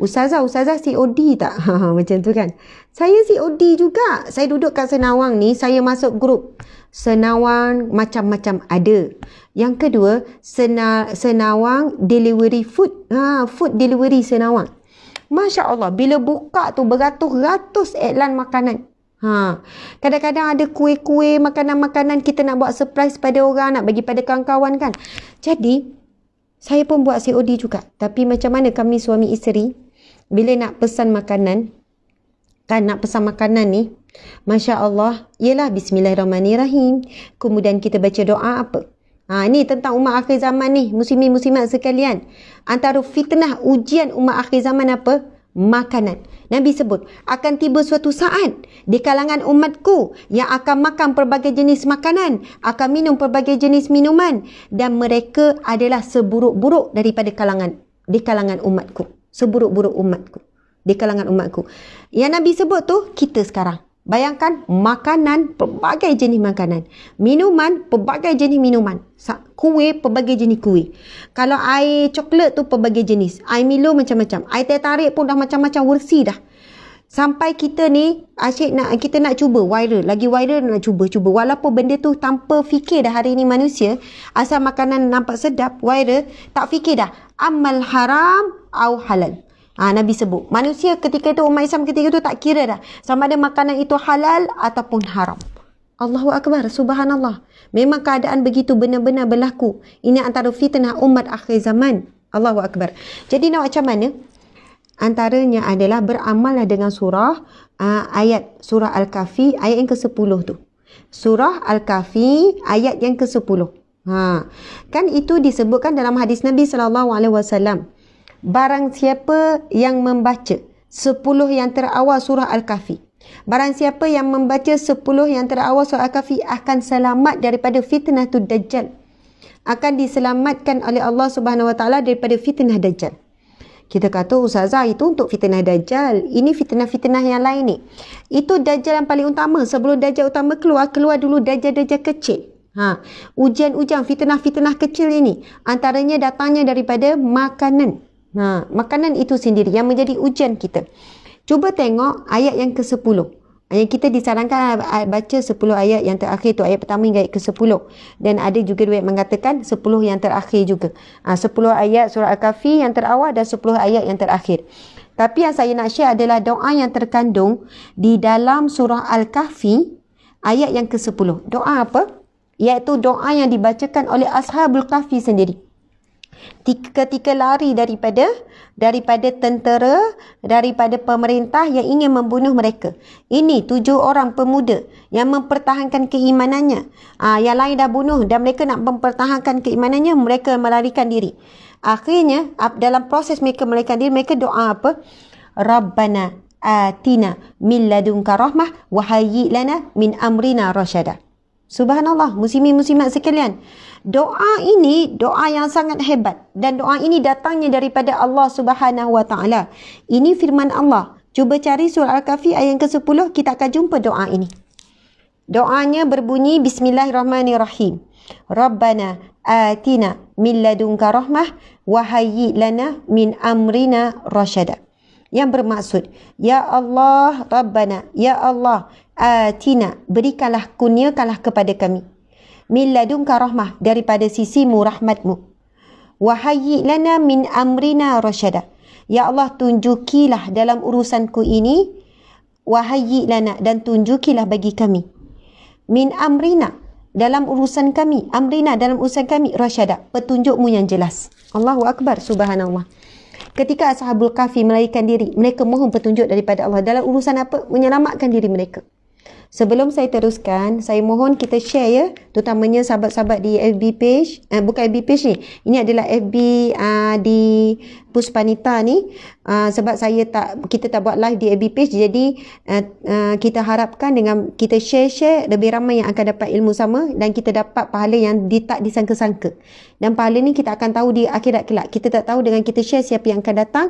Ustazah, Ustazah COD tak? [laughs] Ha, macam tu kan. Saya COD juga. Saya duduk kat Senawang ni, saya masuk grup. Senawang macam-macam ada. Yang kedua, Sena Senawang Delivery Food. Ha, food Delivery Senawang. Masya Allah, bila buka tu beratus-ratus iklan makanan. Ha. Kadang-kadang ada kuih-kuih, makanan-makanan kita nak buat surprise pada orang, nak bagi pada kawan-kawan kan. Jadi, saya pun buat COD juga. Tapi macam mana kami suami isteri, bila nak pesan makanan kan nak pesan makanan ni Masya Allah ialah Bismillahirrahmanirrahim kemudian kita baca doa apa ha, ni tentang umat akhir zaman ni muslimin muslimat sekalian antara fitnah ujian umat akhir zaman apa makanan. Nabi sebut, akan tiba suatu saat di kalangan umatku yang akan makan pelbagai jenis makanan, akan minum pelbagai jenis minuman dan mereka adalah seburuk-buruk daripada kalangan di kalangan umatku seburuk-buruk umatku di kalangan umatku. Yang Nabi sebut tu kita sekarang. Bayangkan makanan pelbagai jenis makanan, minuman pelbagai jenis minuman, kuih pelbagai jenis kuih. Kalau air coklat tu pelbagai jenis, air Milo macam-macam, air teh tarik pun dah macam-macam wursi dah. Sampai kita ni asyik nak kita nak cuba viral, lagi viral nak cuba-cuba. Walaupun benda tu tanpa fikir dah hari ni manusia, asal makanan nampak sedap, viral, tak fikir dah. Amal haram au halal. Ha, Nabi sebut. Manusia ketika itu, umat Islam ketika itu tak kira dah. Sama ada makanan itu halal ataupun haram. Allahu Akbar, subhanallah. Memang keadaan begitu benar-benar berlaku. Ini antara fitnah umat akhir zaman. Allahu Akbar. Jadi nak macam mana? Antaranya adalah beramallah dengan surah uh, ayat surah Al-Kahfi ayat yang ke-10 tu. Surah Al-Kahfi ayat yang ke-10. Ha. Kan itu disebutkan dalam hadis Nabi sallallahu alaihi wasallam barang siapa yang membaca sepuluh yang terawal surah Al-Kahfi. Barang siapa yang membaca sepuluh yang terawal surah Al-Kahfi akan selamat daripada fitnah tu dajjal. Akan diselamatkan oleh Allah Subhanahu Wa daripada fitnah dajjal. Kita kata Ustazah itu untuk fitnah dajjal. Ini fitnah-fitnah yang lain ni. Itu dajjal yang paling utama. Sebelum dajjal utama keluar, keluar dulu dajjal-dajjal kecil. Ha, ujian-ujian fitnah-fitnah kecil ini antaranya datangnya daripada makanan. Ha, makanan itu sendiri yang menjadi ujian kita. Cuba tengok ayat yang ke-10. Yang kita disarankan ah, ah, baca 10 ayat yang terakhir tu. Ayat pertama hingga ayat ke-10. Dan ada juga duit mengatakan 10 yang terakhir juga. Ha, ah, 10 ayat surah Al-Kahfi yang terawal dan 10 ayat yang terakhir. Tapi yang saya nak share adalah doa yang terkandung di dalam surah Al-Kahfi ayat yang ke-10. Doa apa? Iaitu doa yang dibacakan oleh Ashabul Kahfi sendiri ketika lari daripada daripada tentera daripada pemerintah yang ingin membunuh mereka ini tujuh orang pemuda yang mempertahankan keimanannya ah yang lain dah bunuh dan mereka nak mempertahankan keimanannya mereka melarikan diri akhirnya dalam proses mereka melarikan diri mereka doa apa rabbana atina min ladunka rahmah wa lana min amrina rasyada Subhanallah, muslimin-muslimat sekalian. Doa ini doa yang sangat hebat dan doa ini datangnya daripada Allah Subhanahu wa taala. Ini firman Allah. Cuba cari surah Al-Kahfi ayat ke-10 kita akan jumpa doa ini. Doanya berbunyi bismillahirrahmanirrahim. Rabbana atina min ladunka rahmah wa hayyi lana min amrina rashada. Yang bermaksud, ya Allah Rabbana, ya Allah atina ah, berikanlah kurniakanlah kepada kami min ladunka rahmah daripada sisimu rahmatmu wahayyi lana min amrina rasyada ya Allah tunjukilah dalam urusanku ini wahayyi lana dan tunjukilah bagi kami min amrina dalam urusan kami amrina dalam urusan kami rasyada petunjukmu yang jelas Allahu akbar subhanallah Ketika Ashabul Kahfi melayikan diri, mereka mohon petunjuk daripada Allah dalam urusan apa? Menyelamatkan diri mereka. Sebelum saya teruskan, saya mohon kita share ya, terutamanya sahabat-sahabat di FB page, eh, bukan FB page ni. Ini adalah FB uh, ah, di Puspanita ni. Uh, sebab saya tak kita tak buat live di AB page jadi uh, uh, kita harapkan dengan kita share-share lebih ramai yang akan dapat ilmu sama dan kita dapat pahala yang di, tak disangka-sangka dan pahala ni kita akan tahu di akhirat kelak kita tak tahu dengan kita share siapa yang akan datang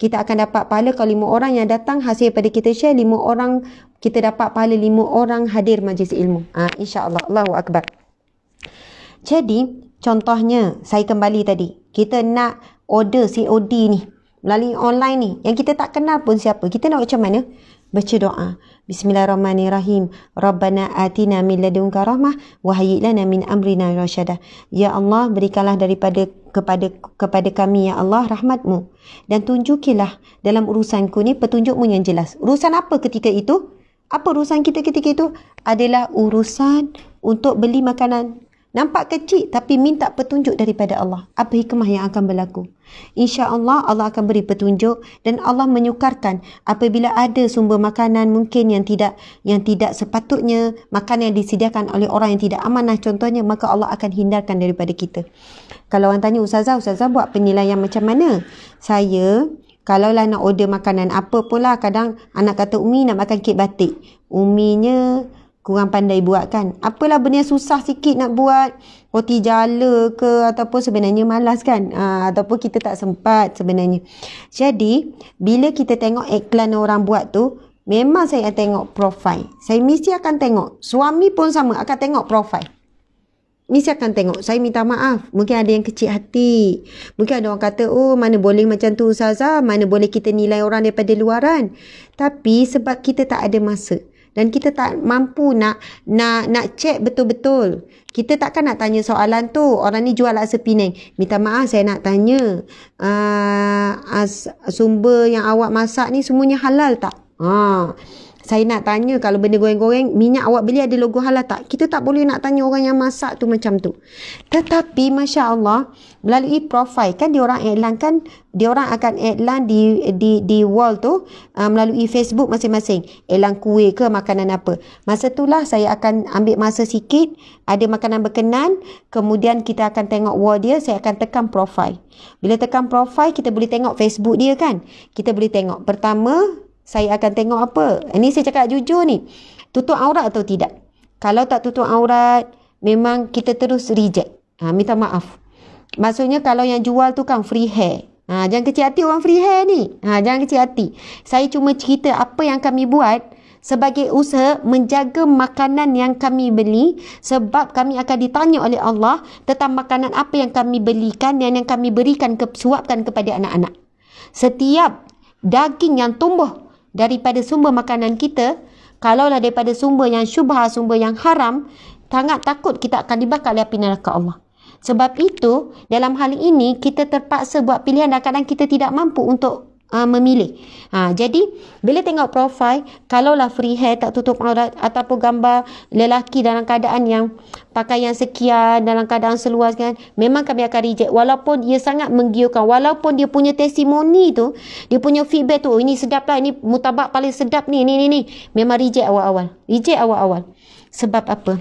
kita akan dapat pahala kalau lima orang yang datang hasil pada kita share lima orang kita dapat pahala lima orang hadir majlis ilmu uh, insyaAllah Allahu Akbar jadi contohnya saya kembali tadi kita nak order COD ni melalui online ni yang kita tak kenal pun siapa kita nak macam mana baca doa bismillahirrahmanirrahim rabbana atina min ladunka rahmah wa hayyi lana min amrina rasyada ya allah berikanlah daripada kepada kepada kami ya allah rahmatmu dan tunjukilah dalam urusanku ni petunjukmu yang jelas urusan apa ketika itu apa urusan kita ketika itu adalah urusan untuk beli makanan Nampak kecil tapi minta petunjuk daripada Allah. Apa hikmah yang akan berlaku? Insya Allah Allah akan beri petunjuk dan Allah menyukarkan apabila ada sumber makanan mungkin yang tidak yang tidak sepatutnya makan yang disediakan oleh orang yang tidak amanah contohnya maka Allah akan hindarkan daripada kita. Kalau orang tanya Ustazah, Ustazah buat penilaian macam mana? Saya kalaulah nak order makanan apa pula kadang anak kata Umi nak makan kek batik. Uminya kurang pandai buat kan. Apalah benda yang susah sikit nak buat. Roti jala ke ataupun sebenarnya malas kan. Ha, ataupun kita tak sempat sebenarnya. Jadi, bila kita tengok iklan orang buat tu, memang saya akan tengok profil. Saya mesti akan tengok. Suami pun sama akan tengok profil. Mesti akan tengok. Saya minta maaf. Mungkin ada yang kecil hati. Mungkin ada orang kata, oh mana boleh macam tu Ustazah. Mana boleh kita nilai orang daripada luaran. Tapi sebab kita tak ada masa dan kita tak mampu nak nak nak check betul-betul. Kita takkan nak tanya soalan tu. Orang ni jual laksa Penang. Minta maaf saya nak tanya. Uh, sumber yang awak masak ni semuanya halal tak? Haa. Uh. Saya nak tanya kalau benda goreng-goreng, minyak awak beli ada logo halal tak? Kita tak boleh nak tanya orang yang masak tu macam tu. Tetapi Masya Allah, melalui profil kan dia orang iklan kan, dia orang akan iklan di di di wall tu uh, melalui Facebook masing-masing. Iklan kuih ke makanan apa. Masa itulah saya akan ambil masa sikit, ada makanan berkenan, kemudian kita akan tengok wall dia, saya akan tekan profil. Bila tekan profil, kita boleh tengok Facebook dia kan. Kita boleh tengok. Pertama, saya akan tengok apa. Ini saya cakap jujur ni. Tutup aurat atau tidak. Kalau tak tutup aurat, memang kita terus reject. Ha, minta maaf. Maksudnya kalau yang jual tu kan free hair. Ha, jangan kecil hati orang free hair ni. Ha, jangan kecil hati. Saya cuma cerita apa yang kami buat sebagai usaha menjaga makanan yang kami beli sebab kami akan ditanya oleh Allah tentang makanan apa yang kami belikan dan yang kami berikan, ke, suapkan kepada anak-anak. Setiap daging yang tumbuh daripada sumber makanan kita, kalaulah daripada sumber yang syubha, sumber yang haram, sangat takut kita akan dibakar oleh api neraka Allah. Sebab itu, dalam hal ini, kita terpaksa buat pilihan dan kadang kita tidak mampu untuk uh, memilih. Ha, jadi bila tengok profil, kalaulah free hair tak tutup aurat ataupun gambar lelaki dalam keadaan yang pakaian sekian dalam keadaan seluas kan, memang kami akan reject walaupun dia sangat menggiurkan, walaupun dia punya testimoni tu, dia punya feedback tu, oh, ini sedap lah, ini mutabak paling sedap ni, ni ni ni, memang reject awal-awal. Reject awal-awal. Sebab apa?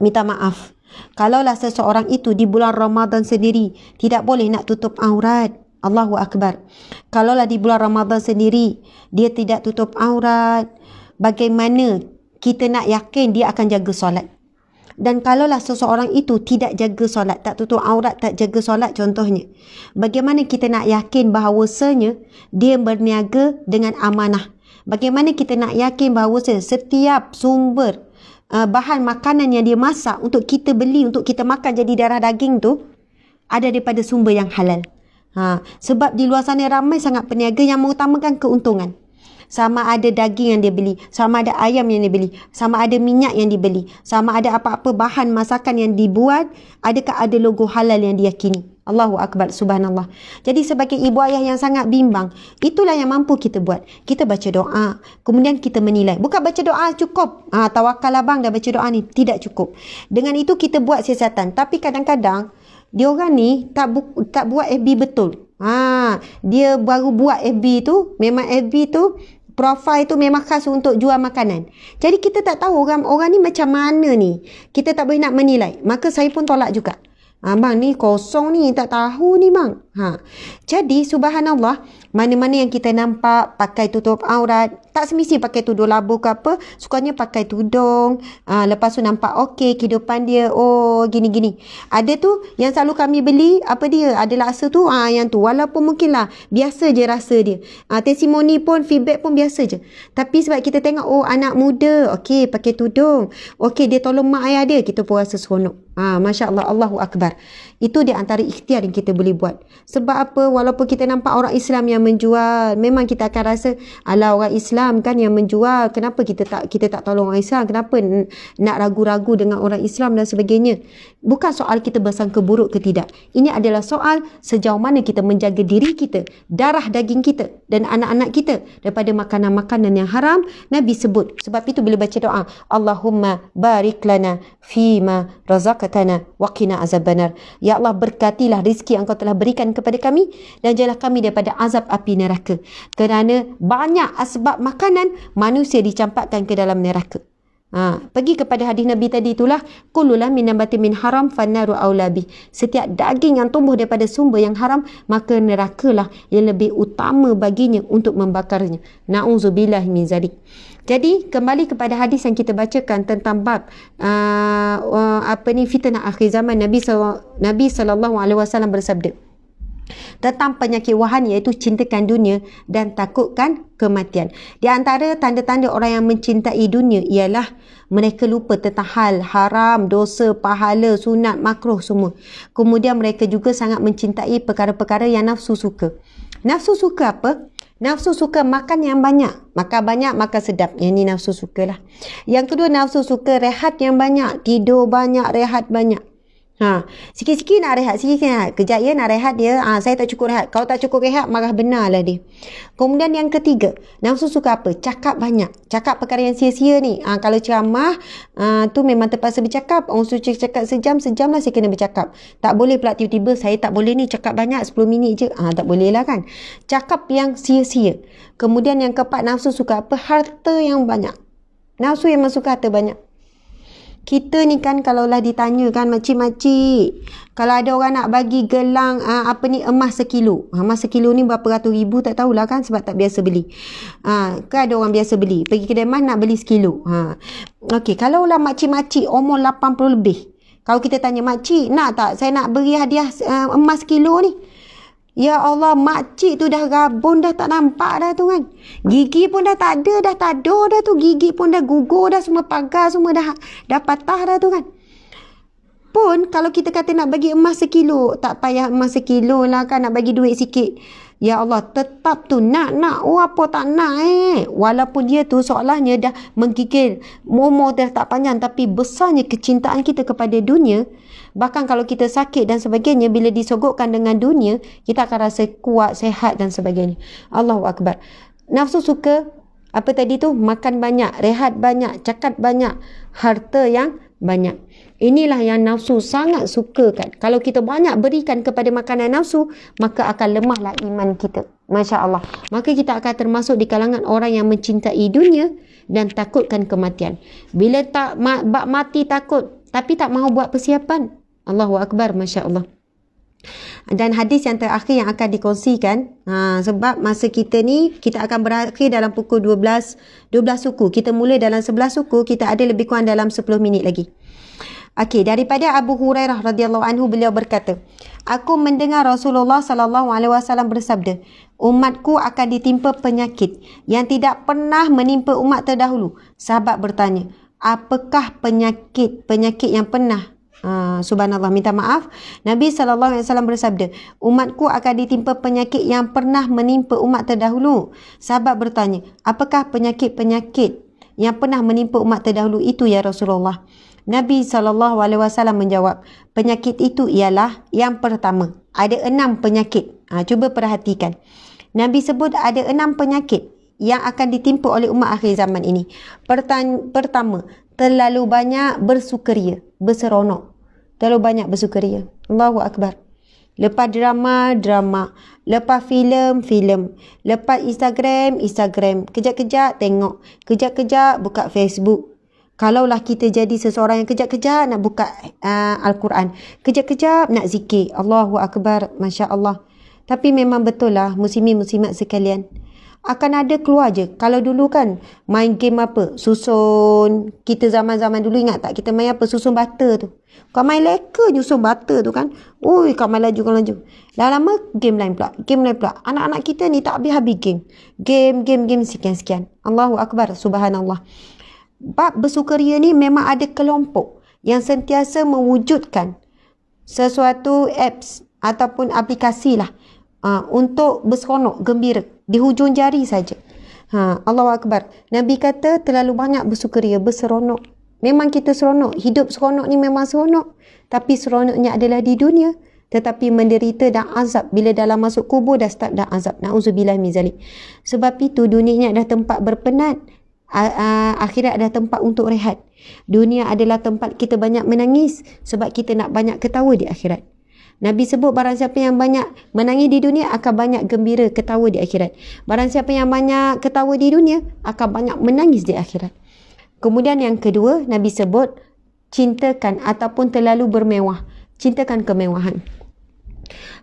Minta maaf. Kalaulah seseorang itu di bulan Ramadan sendiri tidak boleh nak tutup aurat. Allahu Akbar. Kalaulah di bulan Ramadan sendiri, dia tidak tutup aurat, bagaimana kita nak yakin dia akan jaga solat? Dan kalaulah seseorang itu tidak jaga solat, tak tutup aurat, tak jaga solat contohnya. Bagaimana kita nak yakin bahawasanya dia berniaga dengan amanah? Bagaimana kita nak yakin bahawasanya setiap sumber uh, bahan makanan yang dia masak untuk kita beli, untuk kita makan jadi darah daging tu ada daripada sumber yang halal? Ha, sebab di luar sana ramai sangat peniaga yang mengutamakan keuntungan. Sama ada daging yang dia beli, sama ada ayam yang dia beli, sama ada minyak yang dibeli, sama ada apa-apa bahan masakan yang dibuat, adakah ada logo halal yang diyakini. Allahu Akbar Subhanallah. Jadi sebagai ibu ayah yang sangat bimbang, itulah yang mampu kita buat. Kita baca doa, kemudian kita menilai. Bukan baca doa cukup. Ah, tawakal abang dah baca doa ni. Tidak cukup. Dengan itu kita buat siasatan. Tapi kadang-kadang, dia orang ni tak bu- tak buat FB betul. Ha, dia baru buat FB tu, memang FB tu profil tu memang khas untuk jual makanan. Jadi kita tak tahu orang orang ni macam mana ni. Kita tak boleh nak menilai. Maka saya pun tolak juga. Abang ha, ni kosong ni tak tahu ni bang. Ha. Jadi subhanallah mana-mana yang kita nampak pakai tutup aurat, tak semisi pakai tudung labu ke apa sukanya pakai tudung uh, lepas tu nampak okey kehidupan dia oh gini gini ada tu yang selalu kami beli apa dia ada laksa tu ah uh, yang tu walaupun mungkin lah biasa je rasa dia uh, testimoni pun feedback pun biasa je tapi sebab kita tengok oh anak muda okey pakai tudung okey dia tolong mak ayah dia kita pun rasa seronok ah uh, masya-Allah Allahu akbar itu di antara ikhtiar yang kita boleh buat. Sebab apa? Walaupun kita nampak orang Islam yang menjual, memang kita akan rasa ala orang Islam kan yang menjual. Kenapa kita tak kita tak tolong orang Islam? Kenapa nak ragu-ragu dengan orang Islam dan sebagainya? Bukan soal kita bersangka keburuk ke tidak. Ini adalah soal sejauh mana kita menjaga diri kita, darah daging kita dan anak-anak kita daripada makanan-makanan yang haram. Nabi sebut. Sebab itu bila baca doa, Allahumma barik lana fima razaqtana waqina azabannar ya Allah berkatilah rezeki yang kau telah berikan kepada kami dan jauhkanlah kami daripada azab api neraka kerana banyak asbab makanan manusia dicampakkan ke dalam neraka ha pergi kepada hadis nabi tadi itulah qululam minabati min haram fana aula bi setiap daging yang tumbuh daripada sumber yang haram maka nerakalah yang lebih utama baginya untuk membakarnya nauzubillah min zalik jadi kembali kepada hadis yang kita bacakan tentang bab uh, uh, apa ni fitnah akhir zaman Nabi SAW, Nabi sallallahu alaihi wasallam bersabda tentang penyakit wahan iaitu cintakan dunia dan takutkan kematian. Di antara tanda-tanda orang yang mencintai dunia ialah mereka lupa tentang hal haram, dosa, pahala, sunat, makruh semua. Kemudian mereka juga sangat mencintai perkara-perkara yang nafsu suka. Nafsu suka apa? Nafsu suka makan yang banyak. Makan banyak, makan sedap. Yang ni nafsu sukalah. Yang kedua, nafsu suka rehat yang banyak. Tidur banyak, rehat banyak. Ha, sikit-sikit nak rehat, sikit-sikit nak kejap ya nak rehat dia. Ah, ha, saya tak cukup rehat. Kau tak cukup rehat, marah benarlah dia. Kemudian yang ketiga, nafsu suka apa? Cakap banyak. Cakap perkara yang sia-sia ni. Ah, ha, kalau ceramah, ah ha, tu memang terpaksa bercakap. Orang suruh cakap sejam, sejam lah saya kena bercakap. Tak boleh pula tiba-tiba saya tak boleh ni cakap banyak 10 minit je. Ah, ha, tak boleh lah kan. Cakap yang sia-sia. Kemudian yang keempat, nafsu suka apa? Harta yang banyak. Nafsu yang masuk harta banyak kita ni kan kalaulah ditanya kan makcik-makcik kalau ada orang nak bagi gelang uh, apa ni emas sekilo ah, emas sekilo ni berapa ratus ribu tak tahulah kan sebab tak biasa beli ha, ke ada orang biasa beli pergi kedai emas nak beli sekilo ha. ok kalaulah makcik-makcik umur 80 lebih kalau kita tanya makcik nak tak saya nak beri hadiah uh, emas sekilo ni Ya Allah, makcik tu dah rabun dah tak nampak dah tu kan. Gigi pun dah tak ada, dah tak ada dah tu. Gigi pun dah gugur dah, semua pagar semua dah, dah patah dah tu kan. Pun kalau kita kata nak bagi emas sekilo, tak payah emas sekilo lah kan, nak bagi duit sikit. Ya Allah tetap tu nak nak oh, apa tak nak eh. Walaupun dia tu soalannya dah mengkikir. Umur dia tak panjang tapi besarnya kecintaan kita kepada dunia. Bahkan kalau kita sakit dan sebagainya bila disogokkan dengan dunia. Kita akan rasa kuat, sehat dan sebagainya. Allahu Akbar. Nafsu suka apa tadi tu? Makan banyak, rehat banyak, cakap banyak, harta yang banyak. Inilah yang nafsu sangat kan. Kalau kita banyak berikan kepada makanan nafsu, maka akan lemahlah iman kita. Masya Allah. Maka kita akan termasuk di kalangan orang yang mencintai dunia dan takutkan kematian. Bila tak ma- mati takut, tapi tak mahu buat persiapan. Allahu Akbar, Masya Allah. Dan hadis yang terakhir yang akan dikongsikan ha, Sebab masa kita ni Kita akan berakhir dalam pukul 12 12 suku Kita mula dalam 11 suku Kita ada lebih kurang dalam 10 minit lagi Okey, daripada Abu Hurairah radhiyallahu anhu beliau berkata, "Aku mendengar Rasulullah sallallahu alaihi wasallam bersabda, umatku akan ditimpa penyakit yang tidak pernah menimpa umat terdahulu." Sahabat bertanya, "Apakah penyakit penyakit yang pernah Uh, subhanallah minta maaf Nabi SAW bersabda Umatku akan ditimpa penyakit yang pernah menimpa umat terdahulu Sahabat bertanya Apakah penyakit-penyakit yang pernah menimpa umat terdahulu itu ya Rasulullah? Nabi SAW menjawab, penyakit itu ialah yang pertama. Ada enam penyakit. Ha, cuba perhatikan. Nabi sebut ada enam penyakit yang akan ditimpa oleh umat akhir zaman ini. Pertan- pertama, terlalu banyak bersukaria, berseronok. Terlalu banyak bersukaria. Allahu Akbar lepas drama drama lepas filem filem lepas instagram instagram kejap-kejap tengok kejap-kejap buka facebook Kalaulah kita jadi seseorang yang kejap-kejap nak buka uh, Al-Quran. Kejap-kejap nak zikir. Allahu Akbar. Masya Allah. Tapi memang betul lah muslimin muslimat sekalian akan ada keluar je. Kalau dulu kan main game apa? Susun. Kita zaman-zaman dulu ingat tak kita main apa? Susun bata tu. Kau main leka je susun bata tu kan. Ui, kau main laju, kau laju. Lama-lama game lain pula. Game lain pula. Anak-anak kita ni tak habis-habis game. Game, game, game, sekian-sekian. Allahu Akbar, subhanallah. Bab bersukaria ni memang ada kelompok yang sentiasa mewujudkan sesuatu apps ataupun aplikasi lah ha, untuk berseronok, gembira di hujung jari saja. Ha, Allahu Akbar. Nabi kata terlalu banyak bersukaria, berseronok. Memang kita seronok. Hidup seronok ni memang seronok. Tapi seronoknya adalah di dunia. Tetapi menderita dan azab bila dalam masuk kubur dah start dah azab. Na'udzubillah mizalik. Sebab itu dunia ni adalah tempat berpenat. Akhirat ada tempat untuk rehat. Dunia adalah tempat kita banyak menangis sebab kita nak banyak ketawa di akhirat. Nabi sebut barang siapa yang banyak menangis di dunia akan banyak gembira ketawa di akhirat. Barang siapa yang banyak ketawa di dunia akan banyak menangis di akhirat. Kemudian yang kedua Nabi sebut cintakan ataupun terlalu bermewah. Cintakan kemewahan.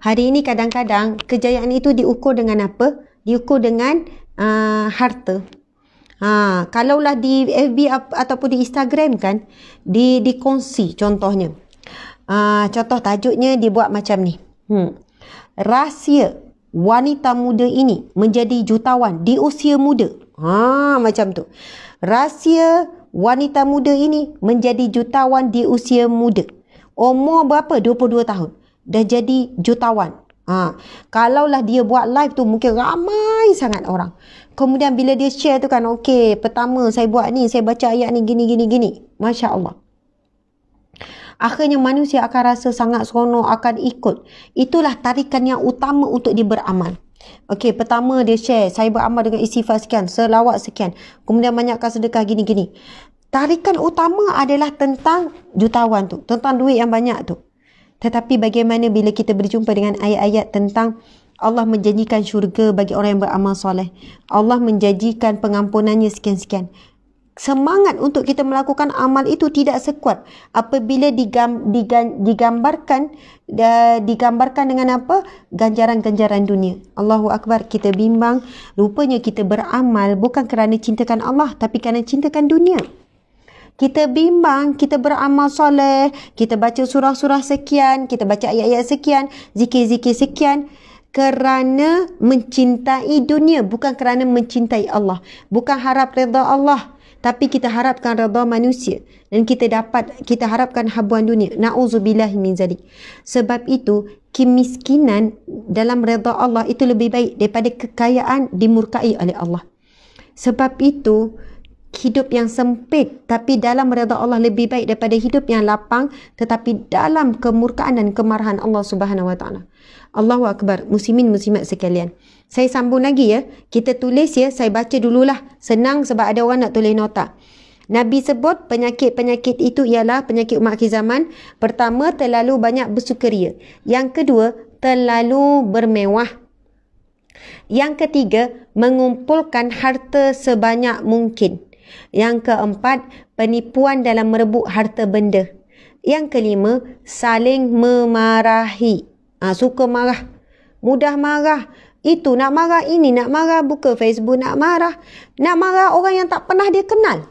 Hari ini kadang-kadang kejayaan itu diukur dengan apa? Diukur dengan uh, harta. Ha, kalaulah di FB ataupun di Instagram kan di dikongsi contohnya. Uh, contoh tajuknya dia buat macam ni. Hmm. Rahsia wanita muda ini menjadi jutawan di usia muda. Ha macam tu. Rahsia wanita muda ini menjadi jutawan di usia muda. Umur berapa? 22 tahun. Dah jadi jutawan. Ha. Kalaulah dia buat live tu mungkin ramai sangat orang. Kemudian bila dia share tu kan, okey, pertama saya buat ni, saya baca ayat ni gini gini gini. Masya-Allah akhirnya manusia akan rasa sangat seronok akan ikut. Itulah tarikan yang utama untuk dia beramal. Okey, pertama dia share, saya beramal dengan istighfar sekian, selawat sekian. Kemudian banyakkan sedekah gini-gini. Tarikan utama adalah tentang jutawan tu, tentang duit yang banyak tu. Tetapi bagaimana bila kita berjumpa dengan ayat-ayat tentang Allah menjanjikan syurga bagi orang yang beramal soleh. Allah menjanjikan pengampunannya sekian-sekian semangat untuk kita melakukan amal itu tidak sekuat apabila digam, digam, digambarkan digambarkan dengan apa ganjaran-ganjaran dunia. Allahu akbar kita bimbang rupanya kita beramal bukan kerana cintakan Allah tapi kerana cintakan dunia. Kita bimbang, kita beramal soleh, kita baca surah-surah sekian, kita baca ayat-ayat sekian, zikir-zikir sekian kerana mencintai dunia bukan kerana mencintai Allah, bukan harap redha Allah tapi kita harapkan redha manusia dan kita dapat kita harapkan habuan dunia naudzubillah min zalik sebab itu kemiskinan dalam redha Allah itu lebih baik daripada kekayaan dimurkai oleh Allah sebab itu hidup yang sempit tapi dalam redha Allah lebih baik daripada hidup yang lapang tetapi dalam kemurkaan dan kemarahan Allah Subhanahu wa taala. Allahu akbar muslimin muslimat sekalian. Saya sambung lagi ya. Kita tulis ya, saya baca dululah. Senang sebab ada orang nak tulis nota. Nabi sebut penyakit-penyakit itu ialah penyakit umat akhir zaman. Pertama, terlalu banyak bersukaria. Yang kedua, terlalu bermewah. Yang ketiga, mengumpulkan harta sebanyak mungkin. Yang keempat, penipuan dalam merebut harta benda. Yang kelima, saling memarahi. Ha, suka marah. Mudah marah. Itu nak marah ini, nak marah buka Facebook, nak marah. Nak marah orang yang tak pernah dia kenal.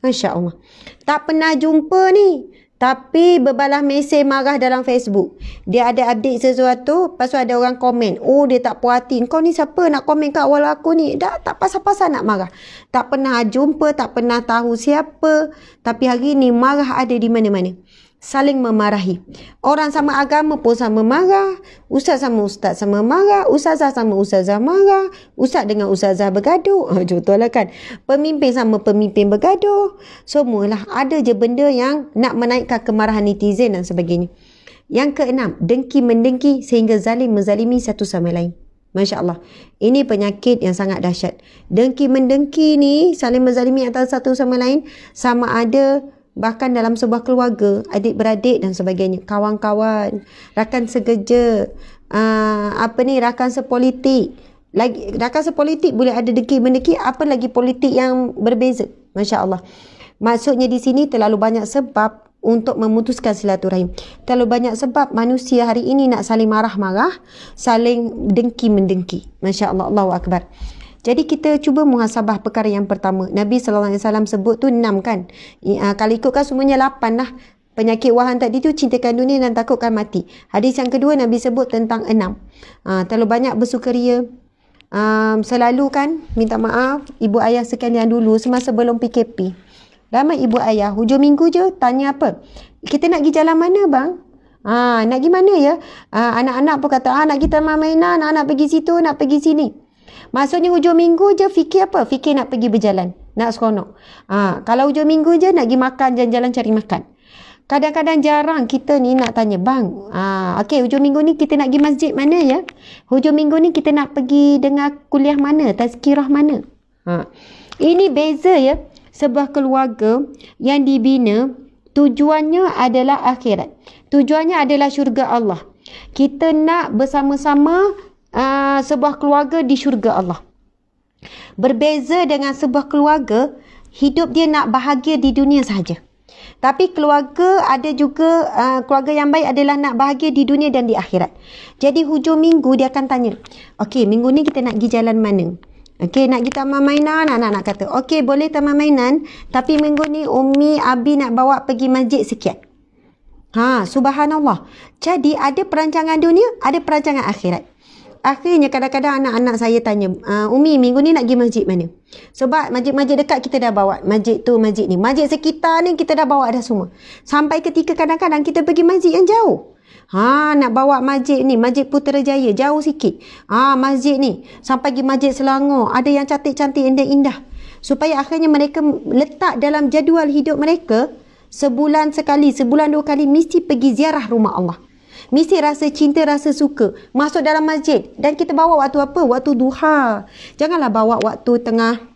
Masya Allah. Tak pernah jumpa ni. Tapi berbalah mesej marah dalam Facebook. Dia ada update sesuatu. Lepas tu ada orang komen. Oh dia tak puas hati. Kau ni siapa nak komen kat awal aku ni? Dah tak pasal-pasal nak marah. Tak pernah jumpa. Tak pernah tahu siapa. Tapi hari ni marah ada di mana-mana saling memarahi. Orang sama agama pun sama marah. Ustaz sama ustaz sama marah. Ustazah sama ustazah marah. Ustaz dengan ustazah bergaduh. Ha, [laughs] contohlah kan. Pemimpin sama pemimpin bergaduh. Semualah ada je benda yang nak menaikkan kemarahan netizen dan sebagainya. Yang keenam, dengki mendengki sehingga zalim menzalimi satu sama lain. Masya Allah. Ini penyakit yang sangat dahsyat. Dengki mendengki ni saling menzalimi antara satu sama lain. Sama ada bahkan dalam sebuah keluarga adik-beradik dan sebagainya kawan-kawan rakan sekerja uh, apa ni rakan sepolitik lagi rakan sepolitik boleh ada deki mendeki apa lagi politik yang berbeza masya-Allah maksudnya di sini terlalu banyak sebab untuk memutuskan silaturahim. Terlalu banyak sebab manusia hari ini nak saling marah-marah, saling dengki-mendengki. Masya-Allah, Allahu Akbar. Jadi kita cuba muhasabah perkara yang pertama. Nabi sallallahu alaihi wasallam sebut tu enam kan. Uh, ah, kalau ikutkan semuanya lapan lah. Penyakit wahan tadi tu cintakan dunia dan takutkan mati. Hadis yang kedua Nabi sebut tentang enam. Uh, terlalu banyak bersukaria. Um, ah, selalu kan minta maaf ibu ayah sekalian dulu semasa belum PKP. Lama ibu ayah hujung minggu je tanya apa? Kita nak pergi jalan mana bang? Ah, nak pergi mana ya? anak-anak pun kata, ah, nak pergi taman mainan, anak-anak pergi situ, nak pergi sini. Maksudnya hujung minggu je fikir apa? Fikir nak pergi berjalan. Nak seronok. Ha, kalau hujung minggu je nak pergi makan, jalan-jalan cari makan. Kadang-kadang jarang kita ni nak tanya, bang, ha, okay, hujung minggu ni kita nak pergi masjid mana ya? Hujung minggu ni kita nak pergi dengar kuliah mana? Tazkirah mana? Ha. Ini beza ya, sebuah keluarga yang dibina tujuannya adalah akhirat. Tujuannya adalah syurga Allah. Kita nak bersama-sama uh, sebuah keluarga di syurga Allah. Berbeza dengan sebuah keluarga, hidup dia nak bahagia di dunia sahaja. Tapi keluarga ada juga, uh, keluarga yang baik adalah nak bahagia di dunia dan di akhirat. Jadi hujung minggu dia akan tanya, okey minggu ni kita nak pergi jalan mana? Okey nak kita taman mainan anak-anak kata. Okey boleh taman mainan tapi minggu ni Umi Abi nak bawa pergi masjid sikit. Ha subhanallah. Jadi ada perancangan dunia, ada perancangan akhirat. Akhirnya kadang-kadang anak-anak saya tanya, ah, Umi minggu ni nak pergi masjid mana? Sebab masjid-masjid dekat kita dah bawa. Masjid tu, masjid ni. Masjid sekitar ni kita dah bawa dah semua. Sampai ketika kadang-kadang kita pergi masjid yang jauh. Ha, nak bawa masjid ni, masjid Jaya jauh sikit. Ha, masjid ni. Sampai pergi masjid Selangor, ada yang cantik-cantik, indah-indah. Supaya akhirnya mereka letak dalam jadual hidup mereka, sebulan sekali, sebulan dua kali, mesti pergi ziarah rumah Allah. Mesti rasa cinta, rasa suka. Masuk dalam masjid. Dan kita bawa waktu apa? Waktu duha. Janganlah bawa waktu tengah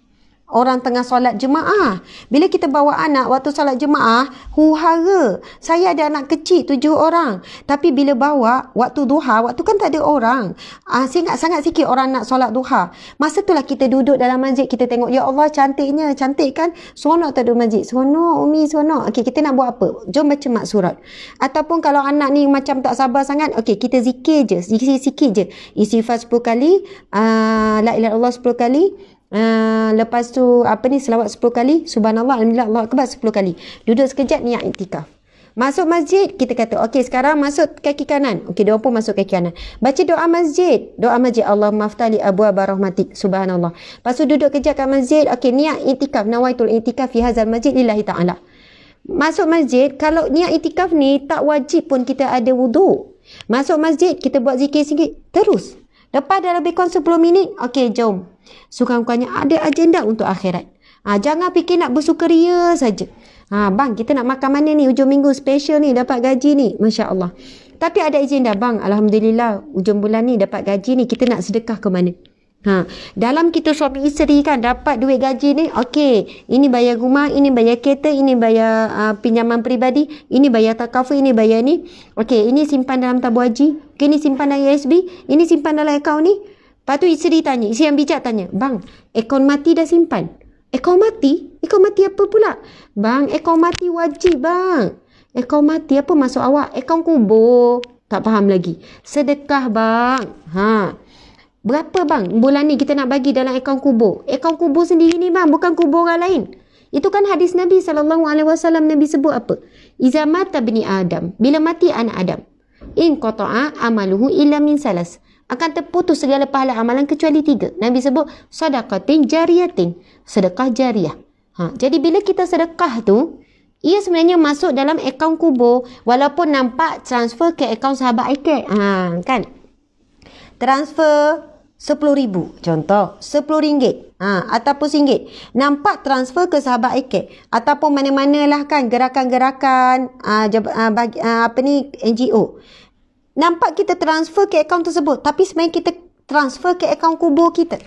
orang tengah solat jemaah. Bila kita bawa anak waktu solat jemaah, huhara. Saya ada anak kecil tujuh orang. Tapi bila bawa waktu duha, waktu kan tak ada orang. Ah, sangat sangat sikit orang nak solat duha. Masa itulah kita duduk dalam masjid kita tengok, ya Allah cantiknya, cantik kan? Seronok tak duduk masjid. Seronok Umi, seronok. Okey, kita nak buat apa? Jom baca mak surat. Ataupun kalau anak ni macam tak sabar sangat, okey, kita zikir je, zikir sikit je. Isifah 10 kali, uh, la ilaha illallah 10 kali. Uh, lepas tu apa ni selawat 10 kali subhanallah alhamdulillah Allah akbar 10 kali duduk sekejap niat itikaf masuk masjid kita kata okey sekarang masuk kaki kanan okey dia pun masuk kaki kanan baca doa masjid doa masjid Allah maftali abu barahmatik subhanallah lepas tu duduk kejap kat masjid okey niat itikaf nawaitul itikaf fi hazal masjid lillahi ta'ala masuk masjid kalau niat itikaf ni tak wajib pun kita ada wudu masuk masjid kita buat zikir sikit terus lepas dah lebih kurang 10 minit okey jom Sukan-sukannya ada agenda untuk akhirat. Ha, jangan fikir nak bersukaria saja. Ha, bang, kita nak makan mana ni? Ujung minggu special ni, dapat gaji ni. Masya Allah. Tapi ada agenda, bang. Alhamdulillah, ujung bulan ni dapat gaji ni. Kita nak sedekah ke mana? Ha, dalam kita suami isteri kan dapat duit gaji ni, okey. Ini bayar rumah, ini bayar kereta, ini bayar uh, pinjaman peribadi, ini bayar takafu, ini bayar ni. Okey, ini simpan dalam tabung haji, okay, ini simpan dalam USB, ini simpan dalam akaun ni. Lepas tu isteri tanya, isteri yang bijak tanya, bang, ekon mati dah simpan. Ekon mati? Ekon mati apa pula? Bang, ekon mati wajib bang. Ekon mati apa masuk awak? Ekon kubur. Tak faham lagi. Sedekah bang. Ha. Berapa bang bulan ni kita nak bagi dalam ekon kubur? Ekon kubur sendiri ni bang, bukan kubur orang lain. Itu kan hadis Nabi sallallahu alaihi wasallam Nabi sebut apa? Izamata bini Adam, bila mati anak Adam. In qata'a amaluhu illa min salas akan terputus segala pahala amalan kecuali tiga. Nabi sebut sadaqatin jariyatin, sedekah jariah. Ha, jadi bila kita sedekah tu, ia sebenarnya masuk dalam akaun kubur walaupun nampak transfer ke akaun sahabat iCat. Ha, kan? Transfer RM10,000 contoh. RM10 ha, ataupun RM1. Nampak transfer ke sahabat iCat. Ataupun mana mana lah kan gerakan-gerakan uh, uh, uh, apa ni NGO nampak kita transfer ke akaun tersebut tapi sebenarnya kita transfer ke akaun kubur kita.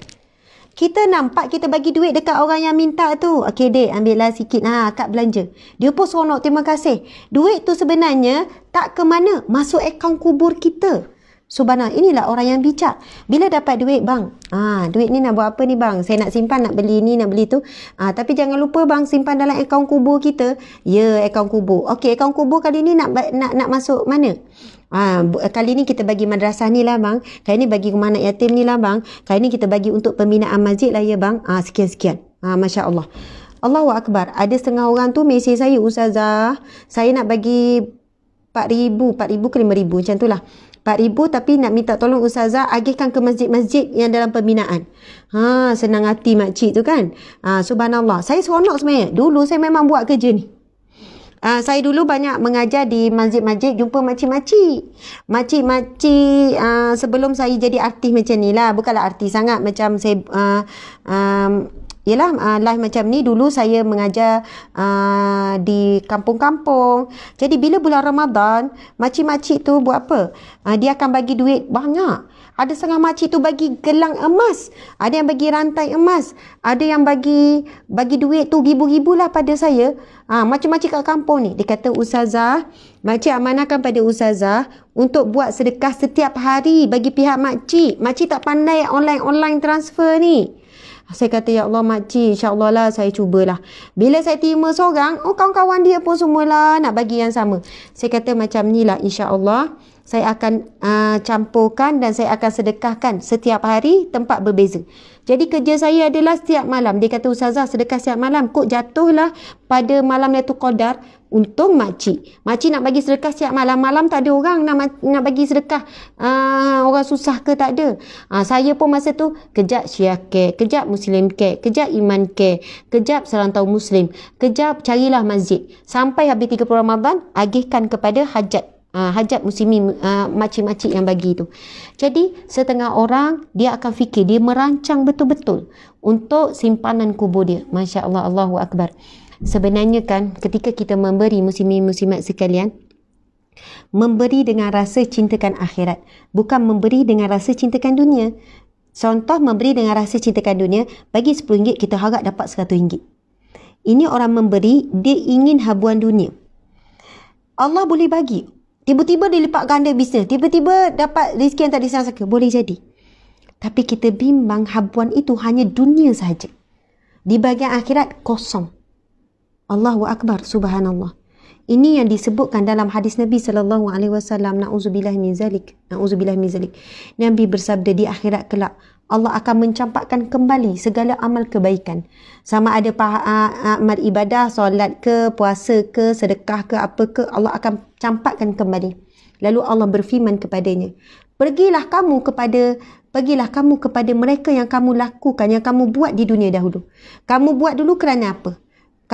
Kita nampak kita bagi duit dekat orang yang minta tu. Okey dek, ambillah sikit. Ha, akak belanja. Dia pun seronok. Terima kasih. Duit tu sebenarnya tak ke mana. Masuk akaun kubur kita. Subhanallah. Inilah orang yang bijak. Bila dapat duit bang? Ha, duit ni nak buat apa ni bang? Saya nak simpan, nak beli ni, nak beli tu. Ha, tapi jangan lupa bang simpan dalam akaun kubur kita. Ya, yeah, akaun kubur. Okey, akaun kubur kali ni nak, nak, nak masuk mana? Ha, kali ni kita bagi madrasah ni lah bang. Kali ni bagi rumah anak yatim ni lah bang. Kali ni kita bagi untuk pembinaan masjid lah ya bang. Ha, sekian-sekian. Ha, Masya Allah. Allahu Akbar. Ada setengah orang tu mesej saya, Ustazah. Saya nak bagi 4,000. 4,000 ke 5,000. Macam tu lah. 4,000 tapi nak minta tolong Ustazah agihkan ke masjid-masjid yang dalam pembinaan. Ha, senang hati makcik tu kan. Ha, subhanallah. Saya seronok sebenarnya. Dulu saya memang buat kerja ni. Uh, saya dulu banyak mengajar di masjid-masjid jumpa makcik-makcik. Makcik-makcik uh, sebelum saya jadi artis macam ni lah. Bukanlah artis sangat macam saya... Uh, um, Yelah uh, live macam ni dulu saya mengajar uh, di kampung-kampung. Jadi bila bulan Ramadan, makcik-makcik tu buat apa? Uh, dia akan bagi duit banyak. Ada setengah makcik tu bagi gelang emas. Ada yang bagi rantai emas. Ada yang bagi bagi duit tu gibu ribu lah pada saya. Ha, macam-macam kat kampung ni. Dia kata Ustazah, makcik amanahkan pada Ustazah untuk buat sedekah setiap hari bagi pihak makcik. Makcik tak pandai online-online transfer ni. Ah, saya kata, Ya Allah makcik, insyaAllah lah saya cubalah. Bila saya terima seorang, oh kawan-kawan dia pun semualah nak bagi yang sama. Saya kata macam ni lah insya Allah Saya akan uh, campurkan dan saya akan sedekahkan setiap hari tempat berbeza. Jadi kerja saya adalah setiap malam. Dia kata Ustazah sedekah setiap malam. Kok jatuhlah pada malam Laitul Qadar. Untung makcik. Makcik nak bagi sedekah setiap malam. Malam tak ada orang nak, nak bagi sedekah. Uh, orang susah ke tak ada. Uh, saya pun masa tu kejap syiah care. Kejap muslim care. Kejap iman care. Kejap serantau muslim. Kejap carilah masjid. Sampai habis 30 Ramadan agihkan kepada hajat uh, hajat muslimin uh, ah, makcik-makcik yang bagi tu. Jadi setengah orang dia akan fikir dia merancang betul-betul untuk simpanan kubur dia. Masya Allah, Allahu Akbar. Sebenarnya kan ketika kita memberi muslimin-muslimat sekalian, memberi dengan rasa cintakan akhirat bukan memberi dengan rasa cintakan dunia contoh memberi dengan rasa cintakan dunia bagi RM10 kita harap dapat RM100 ini orang memberi dia ingin habuan dunia Allah boleh bagi Tiba-tiba dilipat ganda bisnes. Tiba-tiba dapat rezeki yang tak disangka. Boleh jadi. Tapi kita bimbang habuan itu hanya dunia sahaja. Di bahagian akhirat kosong. Allahu Akbar subhanallah. Ini yang disebutkan dalam hadis Nabi sallallahu alaihi wasallam na'udzubillah min zalik. Na'udzubillah min zalik. Nabi bersabda di akhirat kelak Allah akan mencampakkan kembali segala amal kebaikan. Sama ada amal ibadah, solat ke, puasa ke, sedekah ke, apa ke, Allah akan campakkan kembali. Lalu Allah berfirman kepadanya, "Pergilah kamu kepada pergilah kamu kepada mereka yang kamu lakukan yang kamu buat di dunia dahulu. Kamu buat dulu kerana apa?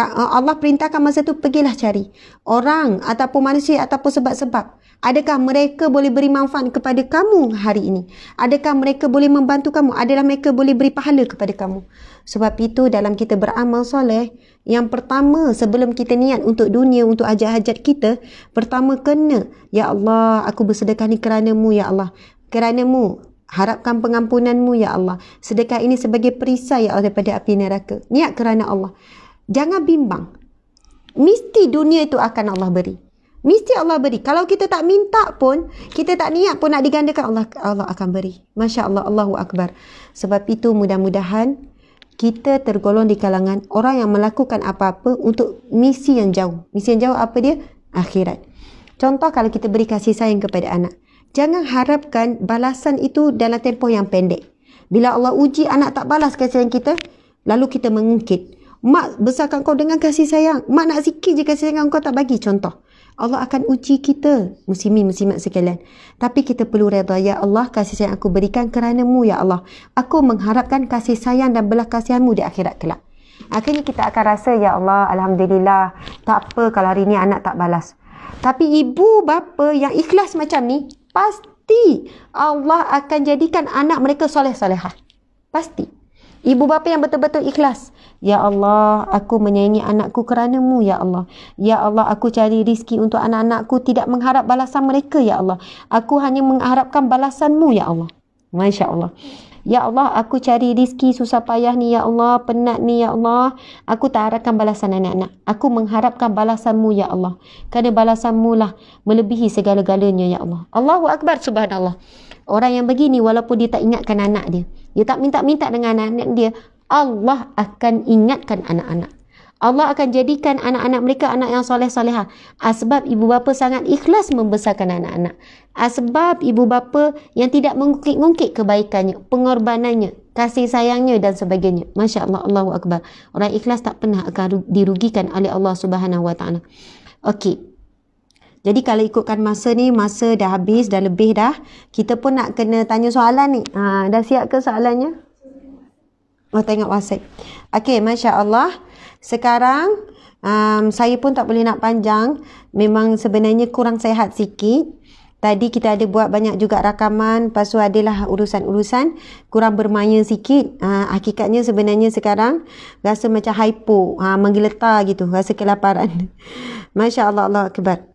Uh, Allah perintahkan masa tu pergilah cari orang ataupun manusia ataupun sebab-sebab. Adakah mereka boleh beri manfaat kepada kamu hari ini? Adakah mereka boleh membantu kamu? Adalah mereka boleh beri pahala kepada kamu? Sebab itu dalam kita beramal soleh, yang pertama sebelum kita niat untuk dunia, untuk ajak hajat kita, pertama kena, Ya Allah, aku bersedekah ni keranaMu Ya Allah. keranaMu harapkan pengampunanMu Ya Allah. Sedekah ini sebagai perisai, Ya Allah, daripada api neraka. Niat kerana Allah jangan bimbang. Mesti dunia itu akan Allah beri. Mesti Allah beri. Kalau kita tak minta pun, kita tak niat pun nak digandakan, Allah Allah akan beri. Masya Allah, Allahu Akbar. Sebab itu mudah-mudahan kita tergolong di kalangan orang yang melakukan apa-apa untuk misi yang jauh. Misi yang jauh apa dia? Akhirat. Contoh kalau kita beri kasih sayang kepada anak. Jangan harapkan balasan itu dalam tempoh yang pendek. Bila Allah uji anak tak balas kasih sayang kita, lalu kita mengungkit. Mak besarkan kau dengan kasih sayang. Mak nak sikit je kasih sayang kau tak bagi. Contoh. Allah akan uji kita. Muslimin, muslimat sekalian. Tapi kita perlu reda Ya Allah, kasih sayang aku berikan keranamu, Ya Allah. Aku mengharapkan kasih sayang dan belah kasihanmu di akhirat kelak. Akhirnya kita akan rasa, Ya Allah, Alhamdulillah. Tak apa kalau hari ni anak tak balas. Tapi ibu bapa yang ikhlas macam ni, pasti Allah akan jadikan anak mereka soleh-solehah. Pasti. Ibu bapa yang betul-betul ikhlas. Ya Allah, aku menyayangi anakku keranaMu, Ya Allah. Ya Allah, aku cari rizki untuk anak-anakku tidak mengharap balasan mereka, Ya Allah. Aku hanya mengharapkan balasanMu, Ya Allah. Masya Allah. Ya Allah, aku cari rizki susah payah ni, Ya Allah. Penat ni, Ya Allah. Aku tak harapkan balasan anak-anak. Aku mengharapkan balasanmu, Ya Allah. Kerana balasanmu lah melebihi segala-galanya, Ya Allah. Allahu Akbar, Subhanallah. Orang yang begini, walaupun dia tak ingatkan anak dia. Dia tak minta-minta dengan anak-anak dia. Allah akan ingatkan anak-anak. Allah akan jadikan anak-anak mereka anak yang soleh-soleha. asbab ibu bapa sangat ikhlas membesarkan anak-anak. asbab ibu bapa yang tidak mengungkit-ungkit kebaikannya, pengorbanannya, kasih sayangnya dan sebagainya. Masya Allah, Allahu Akbar. Orang ikhlas tak pernah akan dirugikan oleh Allah Subhanahu Wa Taala. Okey. Jadi kalau ikutkan masa ni, masa dah habis, dah lebih dah. Kita pun nak kena tanya soalan ni. Ha, dah siap ke soalannya? Oh tengok WhatsApp. Okay Masya Allah. Sekarang um, saya pun tak boleh nak panjang. Memang sebenarnya kurang sehat sikit. Tadi kita ada buat banyak juga rakaman. Lepas tu adalah urusan-urusan. Kurang bermaya sikit. Uh, hakikatnya sebenarnya sekarang rasa macam hypo. Uh, menggeletar gitu. Rasa kelaparan. [laughs] Masya Allah. Allah Akbar.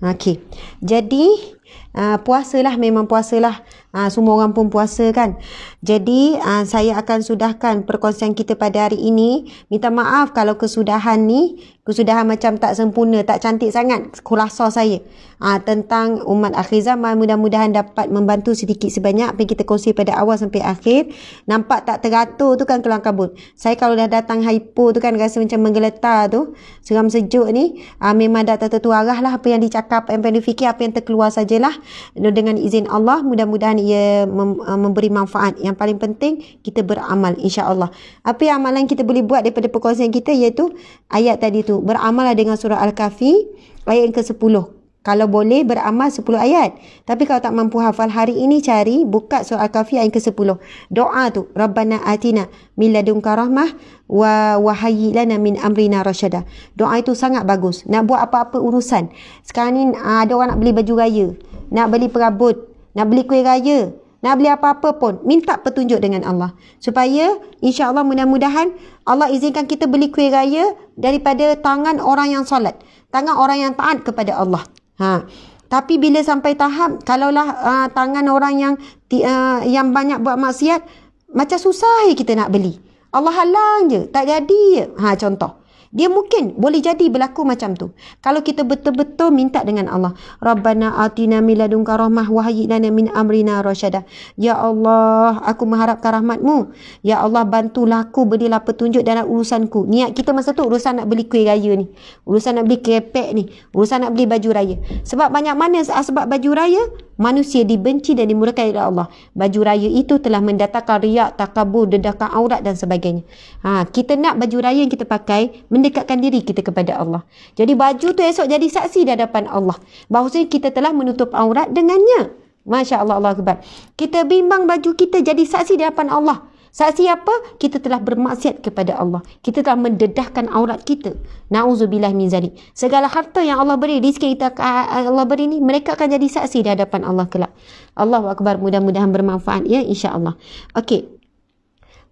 Okay. Jadi Uh, lah memang puasalah uh, semua orang pun puasa kan jadi uh, saya akan sudahkan perkongsian kita pada hari ini minta maaf kalau kesudahan ni kesudahan macam tak sempurna tak cantik sangat kulasa saya uh, tentang umat akhir zaman mudah-mudahan dapat membantu sedikit sebanyak apa kita kongsi pada awal sampai akhir nampak tak teratur tu kan kelang kabut saya kalau dah datang hypo tu kan rasa macam menggeletar tu seram sejuk ni uh, memang dah tertutu arah lah apa yang dicakap apa yang difikir apa yang terkeluar saja lah dengan izin Allah mudah-mudahan ia mem- uh, memberi manfaat yang paling penting kita beramal insyaAllah apa yang amalan kita boleh buat daripada perkongsian kita iaitu ayat tadi tu beramallah dengan surah Al-Kahfi ayat yang ke-10 kalau boleh beramal 10 ayat. Tapi kalau tak mampu hafal hari ini cari buka surah Al-Kahfi ayat ke-10. Doa tu Rabbana atina min ladunka rahmah wa wahayyi lana min amrina rashada. Doa itu sangat bagus. Nak buat apa-apa urusan. Sekarang ni ah, ada orang nak beli baju raya nak beli perabot, nak beli kuih raya, nak beli apa-apa pun, minta petunjuk dengan Allah. Supaya insya-Allah mudah-mudahan Allah izinkan kita beli kuih raya daripada tangan orang yang solat, tangan orang yang taat kepada Allah. Ha. Tapi bila sampai tahap kalaulah uh, tangan orang yang uh, yang banyak buat maksiat macam susah kita nak beli. Allah halang je, tak jadi je. Ha contoh. Dia mungkin boleh jadi berlaku macam tu. Kalau kita betul-betul minta dengan Allah. Rabbana atina miladunka rahmah wahayidana min amrina rasyadah. Ya Allah, aku mengharapkan rahmatmu. Ya Allah, bantulah aku berilah petunjuk dalam urusanku. Niat kita masa tu urusan nak beli kuih raya ni. Urusan nak beli kepek ni. Urusan nak beli baju raya. Sebab banyak mana sebab baju raya, Manusia dibenci dan dimurkai oleh Allah. Baju raya itu telah mendatangkan riak, takabur, dedahkan aurat dan sebagainya. Ha, kita nak baju raya yang kita pakai mendekatkan diri kita kepada Allah. Jadi baju tu esok jadi saksi di hadapan Allah. Bahawasanya kita telah menutup aurat dengannya. Masya Allah, Allah Akbar. Kita bimbang baju kita jadi saksi di hadapan Allah. Saksi apa? Kita telah bermaksiat kepada Allah. Kita telah mendedahkan aurat kita. Nauzubillah min zalik. Segala harta yang Allah beri, rezeki kita eh, Allah beri ni, mereka akan jadi saksi di hadapan Allah kelak. Allahu akbar. Mudah-mudahan bermanfaat ya insya-Allah. Okey.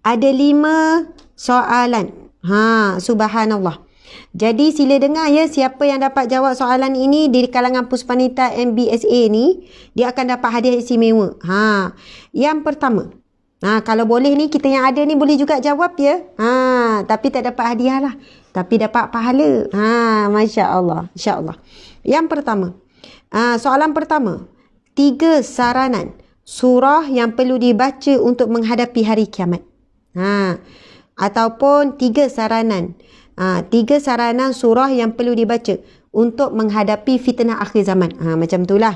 Ada lima soalan. Ha, subhanallah. Jadi sila dengar ya siapa yang dapat jawab soalan ini di kalangan Puspanita MBSA ni dia akan dapat hadiah istimewa. Ha. Yang pertama, Ha, kalau boleh ni kita yang ada ni boleh juga jawab ya. Ha, tapi tak dapat hadiah lah. Tapi dapat pahala. Ha, Masya Allah. Insya Allah. Yang pertama. Ha, soalan pertama. Tiga saranan. Surah yang perlu dibaca untuk menghadapi hari kiamat. Ha, ataupun tiga saranan. Ha, tiga saranan surah yang perlu dibaca untuk menghadapi fitnah akhir zaman. Ha, macam itulah. lah.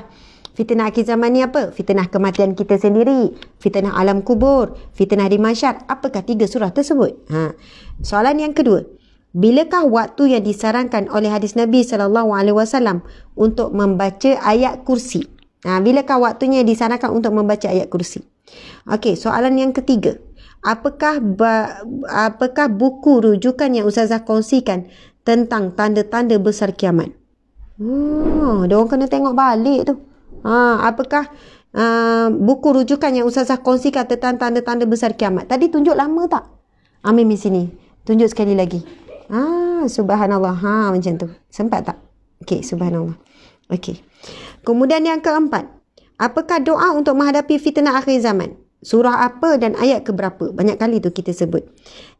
Fitnah akhir zaman ni apa? Fitnah kematian kita sendiri. Fitnah alam kubur. Fitnah di masyarakat. Apakah tiga surah tersebut? Ha. Soalan yang kedua. Bilakah waktu yang disarankan oleh hadis Nabi saw untuk membaca ayat kursi? Ha, bilakah waktunya disarankan untuk membaca ayat kursi? Okey, soalan yang ketiga. Apakah apakah buku rujukan yang ustazah kongsikan tentang tanda-tanda besar kiamat? Hmm, dia orang kena tengok balik tu. Ha, apakah uh, buku rujukan yang Ustazah kongsikan tentang tanda-tanda besar kiamat? Tadi tunjuk lama tak? Amin di sini. Tunjuk sekali lagi. Ha, subhanallah. Ha, macam tu. Sempat tak? Okey, subhanallah. Okey. Kemudian yang keempat. Apakah doa untuk menghadapi fitnah akhir zaman? Surah apa dan ayat keberapa? Banyak kali tu kita sebut.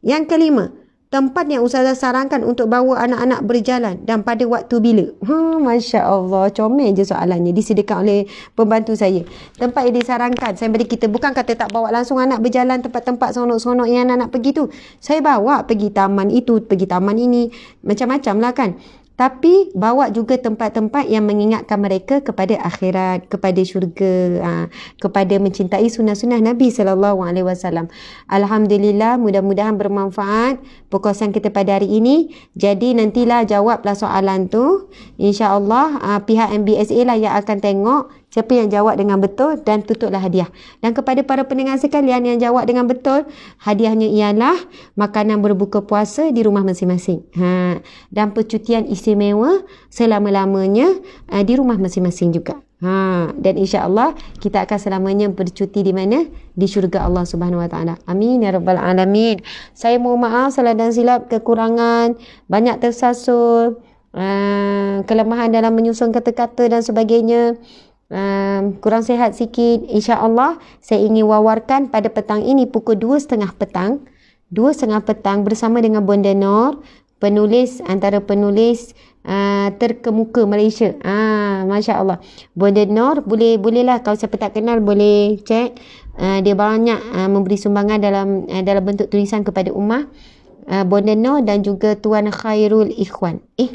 Yang kelima tempat yang Ustazah sarankan untuk bawa anak-anak berjalan dan pada waktu bila? Hmm, ha, Masya Allah, comel je soalannya. Disediakan oleh pembantu saya. Tempat yang disarankan, saya beri kita. Bukan kata tak bawa langsung anak berjalan tempat-tempat sonok-sonok yang anak-anak pergi tu. Saya bawa pergi taman itu, pergi taman ini. Macam-macam lah kan tapi bawa juga tempat-tempat yang mengingatkan mereka kepada akhirat, kepada syurga, ha, kepada mencintai sunnah-sunnah Nabi sallallahu alaihi wasallam. Alhamdulillah, mudah-mudahan bermanfaat perkongsian kita pada hari ini. Jadi nantilah jawablah soalan tu. Insya-Allah ha, pihak MBSA lah yang akan tengok Siapa yang jawab dengan betul dan tutuplah hadiah. Dan kepada para pendengar sekalian yang jawab dengan betul, hadiahnya ialah makanan berbuka puasa di rumah masing-masing. Ha, dan percutian istimewa selama-lamanya uh, di rumah masing-masing juga. Ha, dan insya-Allah kita akan selamanya bercuti di mana? Di syurga Allah Subhanahu Wa Taala. Amin ya rabbal alamin. Saya mohon maaf salah dan silap kekurangan, banyak tersasul, uh, eh, kelemahan dalam menyusun kata-kata dan sebagainya um, kurang sihat sikit. Insya Allah saya ingin wawarkan pada petang ini pukul 2.30 petang. 2.30 petang bersama dengan Bonda Nor. Penulis antara penulis uh, terkemuka Malaysia. Ah, Masya Allah. Bonda Nor boleh, bolehlah kalau siapa tak kenal boleh cek. Uh, dia banyak uh, memberi sumbangan dalam uh, dalam bentuk tulisan kepada Umar. Uh, Bonda Nor dan juga Tuan Khairul Ikhwan. Eh,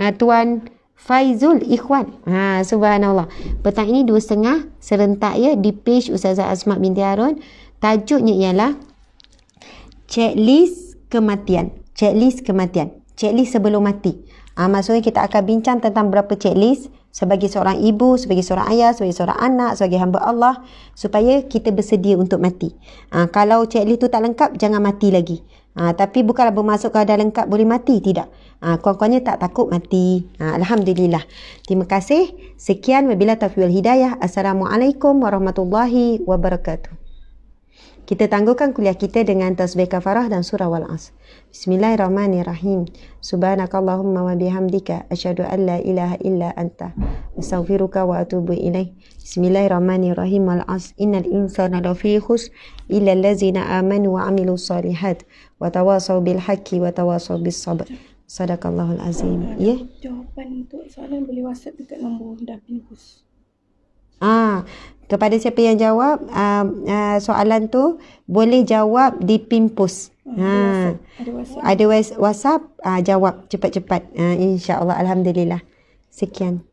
uh, Tuan Faizul Ikhwan. Ha, subhanallah. Petang ini dua setengah serentak ya di page Ustazah Azmat binti Harun. Tajuknya ialah checklist kematian. Checklist kematian. Checklist sebelum mati. Ha, maksudnya kita akan bincang tentang berapa checklist sebagai seorang ibu, sebagai seorang ayah, sebagai seorang anak, sebagai hamba Allah supaya kita bersedia untuk mati. Ha, kalau checklist tu tak lengkap, jangan mati lagi. Ha, tapi bukanlah bermaksud kalau dah lengkap boleh mati. Tidak. Ha, Kurang-kurangnya tak takut mati. Ha, Alhamdulillah. Terima kasih. Sekian. Wabila Taufiul Hidayah. Assalamualaikum warahmatullahi wabarakatuh. Kita tangguhkan kuliah kita dengan tasbih kafarah dan surah al wal'as. Bismillahirrahmanirrahim. Subhanakallahumma wa bihamdika asyhadu an la ilaha illa anta astaghfiruka wa atubu ilaih. Bismillahirrahmanirrahim. al Wal'as. Innal insana lafi khusr illa allazina amanu wa 'amilus solihat wa tawasaw bil haqqi wa tawasaw bis sabr. Sadaqallahul azim. Ya. Yeah? Jawapan untuk soalan boleh WhatsApp dekat nombor Dapin Bus. Ah, kepada siapa yang jawab uh, uh, soalan tu boleh jawab di pimpus. Oh, ah, ha. Ada WhatsApp, ada WhatsApp, ada WhatsApp uh, jawab cepat-cepat. Uh, insya-Allah alhamdulillah. Sekian.